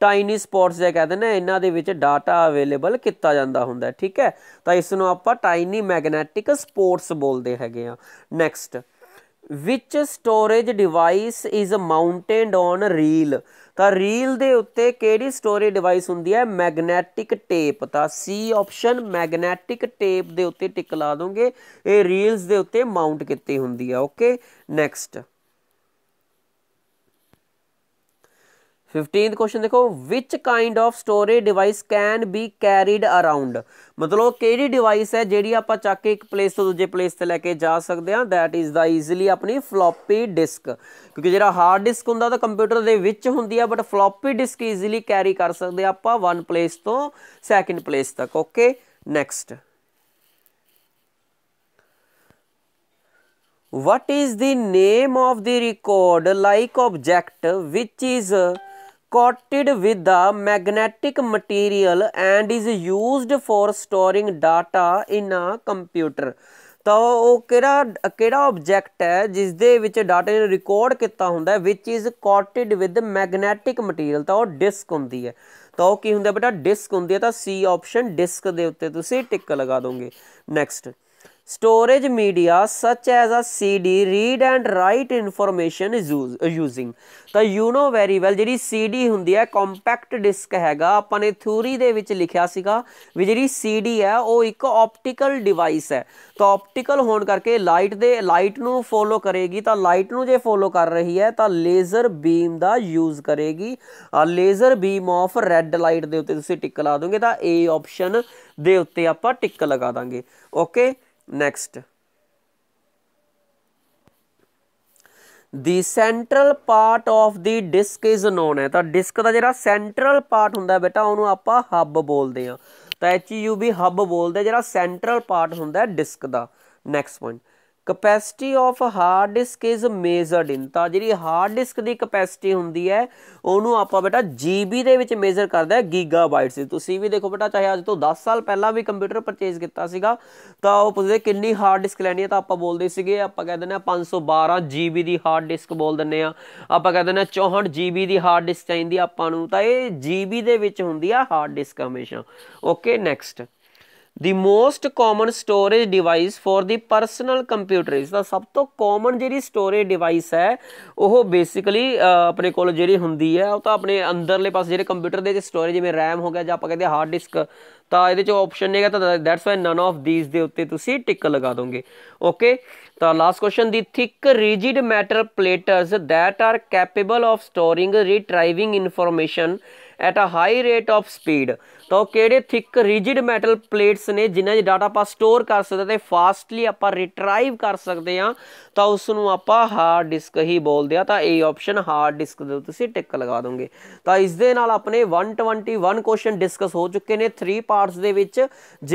ਟਾਈਨੀ ਸਪੋਰਟਸ ਜੇ ਕਹਿੰਦੇ ਨੇ ਇਹਨਾਂ ਦੇ ਵਿੱਚ ਡਾਟਾ ਅਵੇਲੇਬਲ ਕੀਤਾ ਜਾਂਦਾ ਹੁੰਦਾ ਠੀਕ ਹੈ ਤਾਂ ਇਸ ਨੂੰ ਆਪਾਂ ਟਾਈਨੀ ਮੈਗਨੈਟਿਕ ਸਪੋਰਟਸ ਬੋਲਦੇ ਹੈਗੇ ਆ next which storage device is mounted on reel ਤਾਂ ਰੀਲ ਦੇ ਉੱਤੇ ਕਿਹੜੀ ਸਟੋਰੀ ਡਿਵਾਈਸ ਹੁੰਦੀ ਹੈ ਮੈਗਨੈਟਿਕ ਟੇਪ ਤਾਂ ਸੀ ਆਪਸ਼ਨ ਮੈਗਨੈਟਿਕ ਟੇਪ ਦੇ ਉੱਤੇ ਟਿਕ ਲਾ ਦੋਗੇ ਇਹ ਰੀਲਸ ਦੇ ਉੱਤੇ ਮਾਊਂਟ ਕੀਤੀ ਹੁੰਦੀ ਹੈ ਓਕੇ ਨੈਕਸਟ 15th ਕੁਐਸਚਨ ਦੇਖੋ which kind of storage device can be carried around ਮਤਲਬ ਕਿਹੜੀ ਡਿਵਾਈਸ ਹੈ ਜਿਹੜੀ ਆਪਾਂ ਚੱਕ ਕੇ ਇੱਕ ਪਲੇਸ ਤੋਂ ਦੂਜੇ ਪਲੇਸ ਤੇ ਲੈ ਕੇ ਜਾ ਸਕਦੇ ਹਾਂ ਥੈਟ ਇਜ਼ ਦਾ ਈਜ਼ੀਲੀ ਆਪਣੀ ਫਲੋਪੀ ਡਿਸਕ ਕਿਉਂਕਿ ਜਿਹੜਾ ਹਾਰਡ ਡਿਸਕ ਹੁੰਦਾ ਤਾਂ ਕੰਪਿਊਟਰ ਦੇ ਵਿੱਚ ਹੁੰਦੀ ਆ but floppy disk easily carry ਕਰ ਸਕਦੇ ਆਪਾਂ ਵਨ ਪਲੇਸ ਤੋਂ ਸੈਕਿੰਡ ਪਲੇਸ ਤੱਕ okay next what is the name of the record like object which is coated with the magnetic material and is used for storing data in a computer ਤਾਂ ਉਹ ਕਿਹੜਾ ਕਿਹੜਾ object ਹੈ ਜਿਸ ਦੇ ਵਿੱਚ ਡਾਟਾ ਨੂੰ ਰਿਕਾਰਡ ਕੀਤਾ ਹੁੰਦਾ which is coated with magnetic material ਤਾਂ ਉਹ ਡਿਸਕ ਹੁੰਦੀ ਹੈ ਤਾਂ ਉਹ ਕੀ ਹੁੰਦਾ ਬੇਟਾ ਡਿਸਕ ਹੁੰਦੀ ਹੈ ਤਾਂ ਸੀ ਆਪਸ਼ਨ ਡਿਸਕ ਦੇ ਉੱਤੇ ਤੁਸੀਂ ਟਿਕ ਲਗਾ ਦੋਗੇ next storage media such as a CD read and write information is using ਤਾਂ ਯੂ نو ਵੈਰੀ ਵੈਲ ਜਿਹੜੀ ਸੀਡੀ ਹੁੰਦੀ ਹੈ ਕੰਪੈਕਟ ਡਿਸਕ ਹੈਗਾ ਆਪਾਂ ਨੇ ਥਿਊਰੀ ਦੇ ਵਿੱਚ ਲਿਖਿਆ ਸੀਗਾ ਵੀ ਜਿਹੜੀ ਸੀਡੀ ਹੈ ਉਹ ਇੱਕ ਆਪਟੀਕਲ ਡਿਵਾਈਸ ਹੈ ਤਾਂ ਆਪਟੀਕਲ ਹੋਣ ਕਰਕੇ ਲਾਈਟ ਦੇ ਲਾਈਟ ਨੂੰ ਫੋਲੋ ਕਰੇਗੀ ਤਾਂ ਲਾਈਟ ਨੂੰ ਜੇ ਫੋਲੋ ਕਰ ਰਹੀ ਹੈ ਤਾਂ ਲੇਜ਼ਰ ਬੀਮ ਦਾ ਯੂਜ਼ ਕਰੇਗੀ ਆ laser beam of red light ਦੇ ਉੱਤੇ ਤੁਸੀਂ ਟਿੱਕ ਲਾ ਦੋਗੇ ਤਾਂ ਏ ਆਪਸ਼ਨ ਦੇ ਉੱਤੇ ਆਪਾਂ ਟਿੱਕ ਲਗਾ ਦਾਂਗੇ okay Next, the central part of the disk is known ਹੈ ਤਾਂ disk ਦਾ ਜਿਹੜਾ central part ਹੁੰਦਾ ਬੇਟਾ ਉਹਨੂੰ ਆਪਾਂ hub ਬੋਲਦੇ ਆ ਤਾਂ hub hub ਬੋਲਦੇ ਜਿਹੜਾ central part ਹੁੰਦਾ disk ਦਾ next point capacity of hard disk is measured in ਤਾਂ ਜਿਹੜੀ ਹਾਰਡ ਡਿਸਕ ਦੀ ਕਪੈਸਿਟੀ ਹੁੰਦੀ ਹੈ ਉਹਨੂੰ ਆਪਾਂ ਬੇਟਾ ਜੀਬੀ ਦੇ ਵਿੱਚ ਮੇਜ਼ਰ ਕਰਦਾ ਹੈ ਗੀਗਾਬਾਈਟਸ ਦੀ ਤੁਸੀਂ ਵੀ ਦੇਖੋ ਬੇਟਾ ਚਾਹੇ ਅੱਜ ਤੋਂ 10 ਸਾਲ ਪਹਿਲਾਂ ਵੀ ਕੰਪਿਊਟਰ ਪਰਚੇਸ ਕੀਤਾ ਸੀਗਾ ਤਾਂ ਉਹ ਪੁੱਛਦੇ ਕਿੰਨੀ ਹਾਰਡ ਡਿਸਕ ਲੈਣੀ ਹੈ ਤਾਂ ਆਪਾਂ ਬੋਲਦੇ ਸੀਗੇ ਆਪਾਂ ਕਹਿ ਦਿੰਦੇ ਆ 512 ਜੀਬੀ ਦੀ ਹਾਰਡ ਡਿਸਕ ਬੋਲ ਦਿੰਦੇ ਆ ਆਪਾਂ ਕਹਿ ਦਿੰਦੇ ਆ 64 ਜੀਬੀ ਦੀ ਹਾਰਡ ਡਿਸਕ ਚਾਹੀਦੀ ਆਪਾਂ ਨੂੰ ਤਾਂ ਇਹ ਜੀਬੀ ਦੇ ਵਿੱਚ ਹੁੰਦੀ ਆ ਹਾਰਡ ਡਿਸਕ ਹਮੇਸ਼ਾ okay next the most common storage device for the personal computer ਇਸ ਦਾ ਸਭ ਤੋਂ ਕਾਮਨ ਜਿਹੜੀ ਸਟੋਰੇਜ ਡਿਵਾਈਸ ਹੈ ਉਹ ਬੇਸਿਕਲੀ ਆਪਣੇ ਕੋਲ ਜਿਹੜੀ ਹੁੰਦੀ ਹੈ ਉਹ ਤਾਂ ਆਪਣੇ ਅੰਦਰਲੇ ਪਾਸੇ ਜਿਹੜੇ ਕੰਪਿਊਟਰ ਦੇ ਵਿੱਚ ਸਟੋਰੇਜ ਜਿਵੇਂ RAM ਹੋ ਗਿਆ ਜਾਂ ਆਪਾਂ ਕਹਿੰਦੇ ਹਾਰਡ ਡਿਸਕ ਤਾਂ ਇਹਦੇ ਚ ਆਪਸ਼ਨ ਨਹੀਂਗਾ ਤਾਂ that's why none of these ਦੇ ਉੱਤੇ ਤੁਸੀਂ ਟਿਕ ਲਗਾ ਦੋਗੇ ਓਕੇ ਤਾਂ last question the thick rigid matter platters that are capable of storing retrieving information at a high rate of speed ਤਾਂ ਉਹ ਕਿਹੜੇ ਥਿਕ ਰਿਜਿਡ ਮੈਟਲ ਪਲੇਟਸ ਨੇ ਜਿਨ੍ਹਾਂ 'ਚ ਡਾਟਾ ਆਪਾਂ ਸਟੋਰ ਕਰ ਸਕਦੇ ਤੇ ਫਾਸਟਲੀ ਆਪਾਂ ਰਿਟਰਾਈਵ ਕਰ ਸਕਦੇ ਆ ਤਾਂ ਉਸ ਨੂੰ ਆਪਾਂ ਹਾਰਡ ਡਿਸਕ ਹੀ ਬੋਲਦੇ ਆ ਤਾਂ ਇਹ ਆਪਸ਼ਨ ਹਾਰਡ ਡਿਸਕ ਦੇ ਤੁਸੀਂ ਟਿਕ ਲਗਾ ਦੋਗੇ ਤਾਂ ਇਸ ਦੇ ਨਾਲ ਆਪਣੇ 121 ਕੁਐਸਚਨ ਡਿਸਕਸ ਹੋ ਚੁੱਕੇ ਨੇ 3 ਪਾਰਟਸ ਦੇ ਵਿੱਚ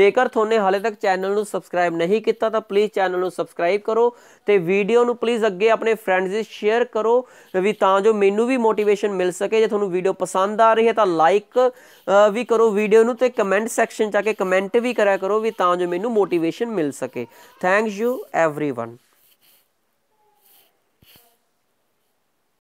ਜੇਕਰ ਤੁਹਾਨੇ ਹਾਲੇ ਤੱਕ ਚੈਨਲ ਨੂੰ ਸਬਸਕ੍ਰਾਈਬ ਨਹੀਂ ਕੀਤਾ ਤਾਂ ਪਲੀਜ਼ ਚੈਨਲ ਨੂੰ ਸਬਸਕ੍ਰਾਈਬ ਕਰੋ ਤੇ ਵੀਡੀਓ ਨੂੰ ਪਲੀਜ਼ ਅੱਗੇ ਆਪਣੇ ਫਰੈਂਡਸ ਵਿੱਚ ਸ਼ੇਅਰ ਕਰੋ ਵੀ ਤਾਂ ਜੋ ਮੈਨੂੰ ਵੀ ਮੋਟੀਵੇਸ਼ਨ ਮਿਲ ਸਕੇ ਜੇ ਤੁਹਾਨੂੰ ਵੀਡੀਓ ਪਸੰਦ ਆ ਰਹੀ ਹੈ ਤਾਂ ਲਾਈਕ ਵੀ ਕਰੋ ਵੀਡੀਓ ਨੂੰ ਤੇ ਕਮੈਂਟ ਸੈਕਸ਼ਨ 'ਚ ਆ ਕੇ ਕਮੈਂਟ ਵੀ ਕਰਿਆ ਕਰੋ ਵੀ ਤਾਂ ਜੋ ਮੈਨੂੰ ਮੋਟੀਵੇਸ਼ਨ ਮਿਲ ਸਕੇ ਥੈਂਕਸ ਯੂ एवरीवन